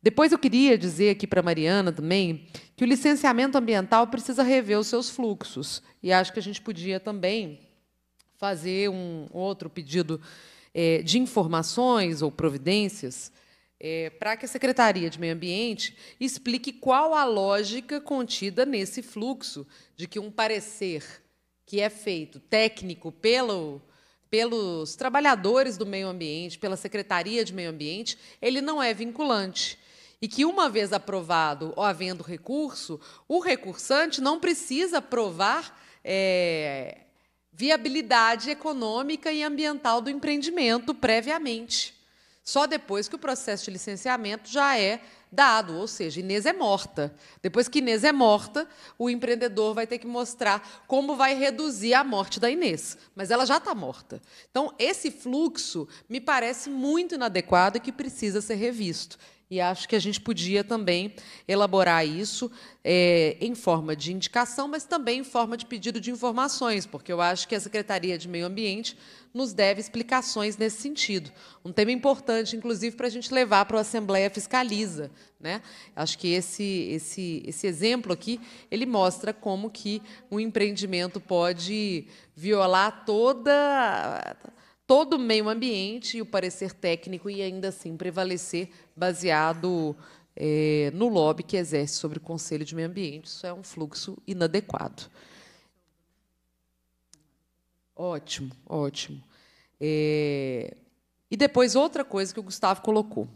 Depois eu queria dizer aqui para a Mariana também que o licenciamento ambiental precisa rever os seus fluxos. E acho que a gente podia também fazer um outro pedido é, de informações ou providências é, para que a Secretaria de Meio Ambiente explique qual a lógica contida nesse fluxo de que um parecer que é feito técnico pelo, pelos trabalhadores do meio ambiente, pela Secretaria de Meio Ambiente, ele não é vinculante. E que, uma vez aprovado ou havendo recurso, o recursante não precisa provar é, viabilidade econômica e ambiental do empreendimento previamente. Só depois que o processo de licenciamento já é dado, ou seja, Inês é morta. Depois que Inês é morta, o empreendedor vai ter que mostrar como vai reduzir a morte da Inês, mas ela já está morta. Então, esse fluxo me parece muito inadequado e que precisa ser revisto. E acho que a gente podia também elaborar isso é, em forma de indicação, mas também em forma de pedido de informações, porque eu acho que a Secretaria de Meio Ambiente nos deve explicações nesse sentido. Um tema importante, inclusive, para a gente levar para a Assembleia Fiscaliza. Né? Acho que esse, esse, esse exemplo aqui ele mostra como que um empreendimento pode violar toda todo o meio ambiente e o parecer técnico e ainda assim prevalecer baseado é, no lobby que exerce sobre o Conselho de Meio Ambiente. Isso é um fluxo inadequado. Ótimo, ótimo. É... E depois outra coisa que o Gustavo colocou.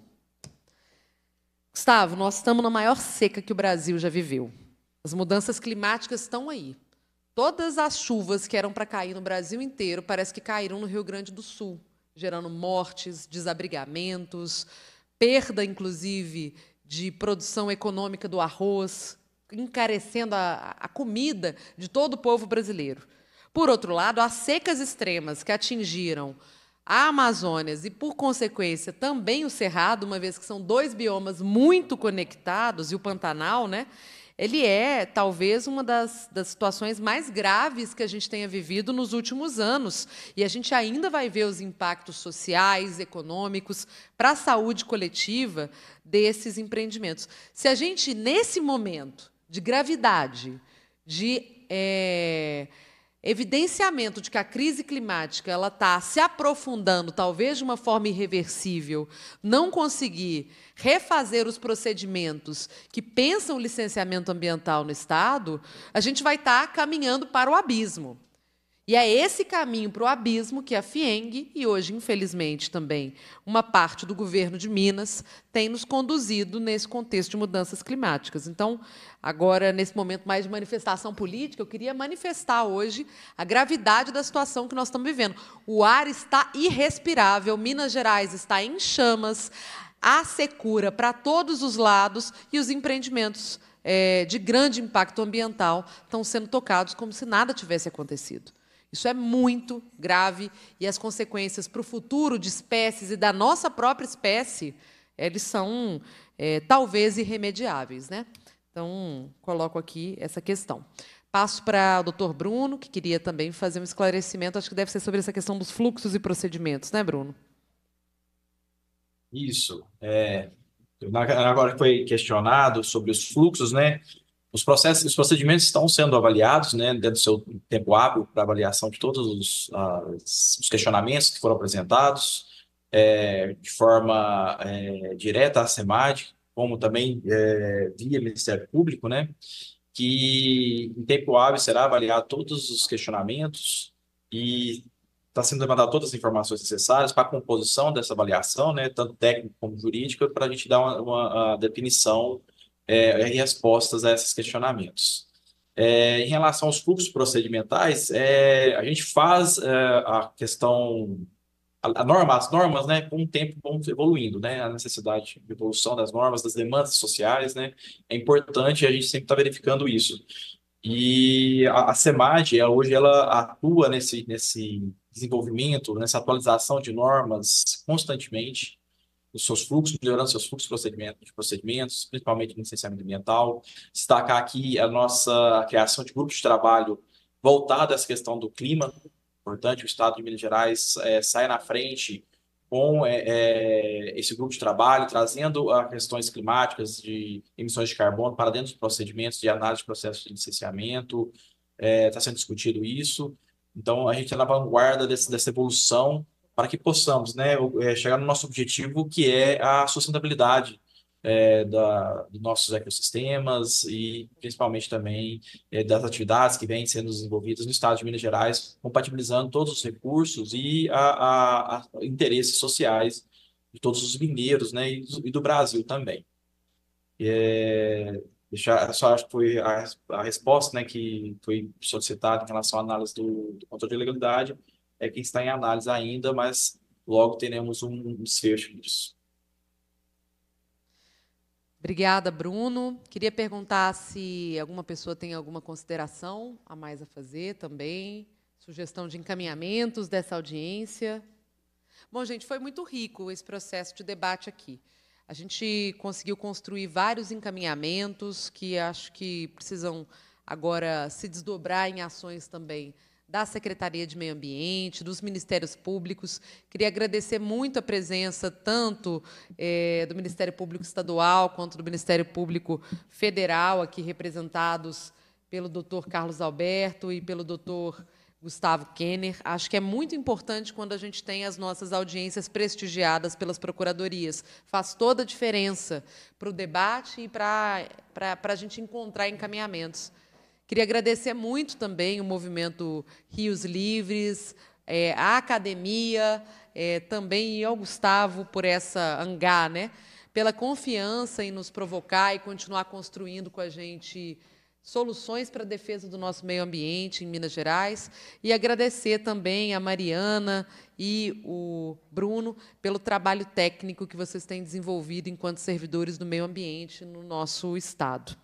Gustavo, nós estamos na maior seca que o Brasil já viveu. As mudanças climáticas estão aí. Todas as chuvas que eram para cair no Brasil inteiro parece que caíram no Rio Grande do Sul, gerando mortes, desabrigamentos, perda, inclusive, de produção econômica do arroz, encarecendo a, a comida de todo o povo brasileiro. Por outro lado, as secas extremas que atingiram a Amazônia e, por consequência, também o Cerrado, uma vez que são dois biomas muito conectados, e o Pantanal, né? ele é talvez uma das, das situações mais graves que a gente tenha vivido nos últimos anos. E a gente ainda vai ver os impactos sociais, econômicos, para a saúde coletiva desses empreendimentos. Se a gente, nesse momento de gravidade, de. É, evidenciamento de que a crise climática ela está se aprofundando, talvez de uma forma irreversível, não conseguir refazer os procedimentos que pensam o licenciamento ambiental no Estado, a gente vai estar tá caminhando para o abismo. E é esse caminho para o abismo que a FIENG, e hoje, infelizmente, também uma parte do governo de Minas, tem nos conduzido nesse contexto de mudanças climáticas. Então, agora, nesse momento mais de manifestação política, eu queria manifestar hoje a gravidade da situação que nós estamos vivendo. O ar está irrespirável, Minas Gerais está em chamas, há secura para todos os lados e os empreendimentos. É, de grande impacto ambiental estão sendo tocados como se nada tivesse acontecido. Isso é muito grave e as consequências para o futuro de espécies e da nossa própria espécie, eles são é, talvez irremediáveis. Né? Então, coloco aqui essa questão. Passo para o doutor Bruno, que queria também fazer um esclarecimento, acho que deve ser sobre essa questão dos fluxos e procedimentos, né, Bruno? Isso. É, agora foi questionado sobre os fluxos, né? Os processos, os procedimentos estão sendo avaliados, né, dentro do seu tempo hábil para avaliação de todos os, as, os questionamentos que foram apresentados, é, de forma é, direta à SEMAD, como também é, via Ministério Público, né, que em tempo hábil será avaliado todos os questionamentos e está sendo demandado todas as informações necessárias para a composição dessa avaliação, né, tanto técnica como jurídica, para a gente dar uma, uma definição é, é, respostas a esses questionamentos. É, em relação aos fluxos procedimentais, é, a gente faz é, a questão, a, a norma, as normas, né, com o tempo vão evoluindo, né, a necessidade de evolução das normas, das demandas sociais, né, é importante e a gente sempre está verificando isso. E a, a ela, hoje, ela atua nesse, nesse desenvolvimento, nessa atualização de normas constantemente, os seus fluxos, melhorando seus fluxos procedimentos, de procedimentos, principalmente no licenciamento ambiental. Destacar aqui a nossa criação de grupos de trabalho voltado a essa questão do clima. Importante, o Estado de Minas Gerais é, eh, sai na frente com é, é, esse grupo de trabalho, trazendo a questões climáticas de emissões de carbono para dentro dos procedimentos de análise de processos de licenciamento. Está sendo discutido isso. Então, a gente está na vanguarda desse, dessa evolução para que possamos né, é, chegar no nosso objetivo, que é a sustentabilidade é, da, dos nossos ecossistemas e principalmente também é, das atividades que vêm sendo desenvolvidas no estado de Minas Gerais, compatibilizando todos os recursos e a, a, a interesses sociais de todos os mineiros né, e, do, e do Brasil também. É, deixar, só acho que foi a, a resposta né, que foi solicitada em relação à análise do, do controle de legalidade é que está em análise ainda, mas logo teremos um desfecho disso. Obrigada, Bruno. Queria perguntar se alguma pessoa tem alguma consideração a mais a fazer também, sugestão de encaminhamentos dessa audiência. Bom, gente, foi muito rico esse processo de debate aqui. A gente conseguiu construir vários encaminhamentos que acho que precisam agora se desdobrar em ações também da Secretaria de Meio Ambiente, dos Ministérios Públicos. Queria agradecer muito a presença tanto é, do Ministério Público Estadual quanto do Ministério Público Federal, aqui representados pelo doutor Carlos Alberto e pelo doutor Gustavo Kenner. Acho que é muito importante quando a gente tem as nossas audiências prestigiadas pelas procuradorias. Faz toda a diferença para o debate e para, para, para a gente encontrar encaminhamentos. Queria agradecer muito também o movimento Rios Livres, é, a academia, é, também ao Gustavo por essa angá, né? pela confiança em nos provocar e continuar construindo com a gente soluções para a defesa do nosso meio ambiente em Minas Gerais e agradecer também a Mariana e o Bruno pelo trabalho técnico que vocês têm desenvolvido enquanto servidores do meio ambiente no nosso estado.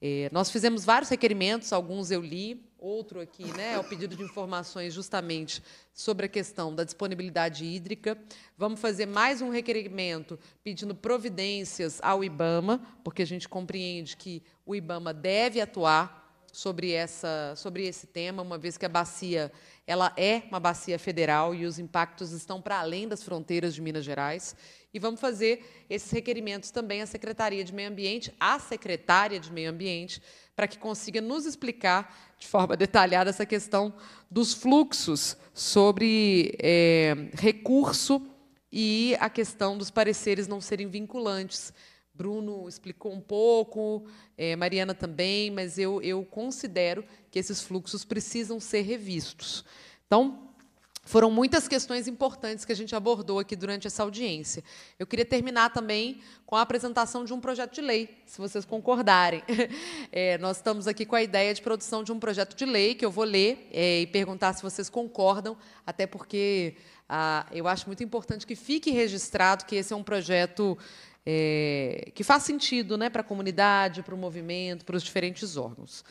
É, nós fizemos vários requerimentos, alguns eu li, outro aqui, né, é o pedido de informações justamente sobre a questão da disponibilidade hídrica. Vamos fazer mais um requerimento pedindo providências ao IBAMA, porque a gente compreende que o IBAMA deve atuar sobre, essa, sobre esse tema, uma vez que a bacia ela é uma bacia federal e os impactos estão para além das fronteiras de Minas Gerais. E vamos fazer esses requerimentos também à Secretaria de Meio Ambiente, à secretária de Meio Ambiente, para que consiga nos explicar de forma detalhada essa questão dos fluxos sobre é, recurso e a questão dos pareceres não serem vinculantes Bruno explicou um pouco, é, Mariana também, mas eu, eu considero que esses fluxos precisam ser revistos. Então, foram muitas questões importantes que a gente abordou aqui durante essa audiência. Eu queria terminar também com a apresentação de um projeto de lei, se vocês concordarem. É, nós estamos aqui com a ideia de produção de um projeto de lei que eu vou ler é, e perguntar se vocês concordam, até porque ah, eu acho muito importante que fique registrado que esse é um projeto é, que faz sentido né, para a comunidade, para o movimento, para os diferentes órgãos.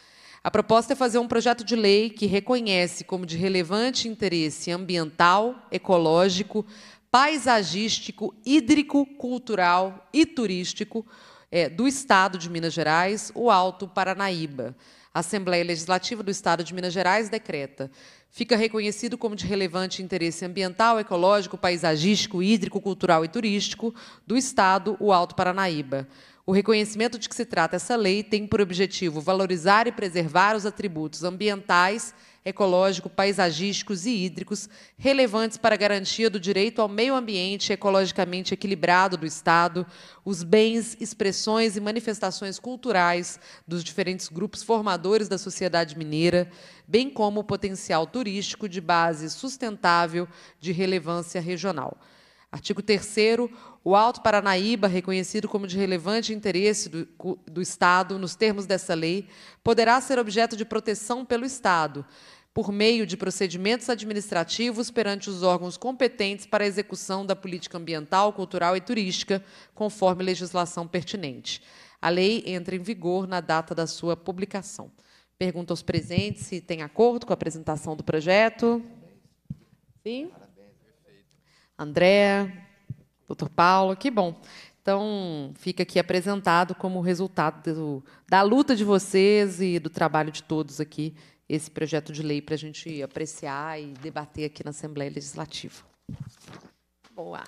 A proposta é fazer um projeto de lei que reconhece como de relevante interesse ambiental, ecológico, paisagístico, hídrico, cultural e turístico é, do Estado de Minas Gerais o Alto Paranaíba, a Assembleia Legislativa do Estado de Minas Gerais decreta. Fica reconhecido como de relevante interesse ambiental, ecológico, paisagístico, hídrico, cultural e turístico do Estado o Alto Paranaíba. O reconhecimento de que se trata essa lei tem por objetivo valorizar e preservar os atributos ambientais, ecológico, paisagísticos e hídricos relevantes para a garantia do direito ao meio ambiente ecologicamente equilibrado do Estado, os bens, expressões e manifestações culturais dos diferentes grupos formadores da sociedade mineira, bem como o potencial turístico de base sustentável de relevância regional. Artigo 3 o Alto Paranaíba, reconhecido como de relevante interesse do, do Estado nos termos dessa lei, poderá ser objeto de proteção pelo Estado, por meio de procedimentos administrativos perante os órgãos competentes para a execução da política ambiental, cultural e turística, conforme legislação pertinente. A lei entra em vigor na data da sua publicação. Pergunto aos presentes se tem acordo com a apresentação do projeto. Sim? André, doutor Paulo, que bom. Então, fica aqui apresentado como resultado do, da luta de vocês e do trabalho de todos aqui esse projeto de lei para a gente apreciar e debater aqui na Assembleia Legislativa. Boa.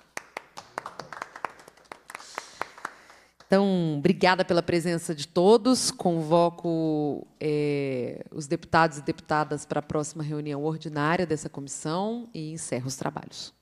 Então, obrigada pela presença de todos. Convoco é, os deputados e deputadas para a próxima reunião ordinária dessa comissão e encerro os trabalhos.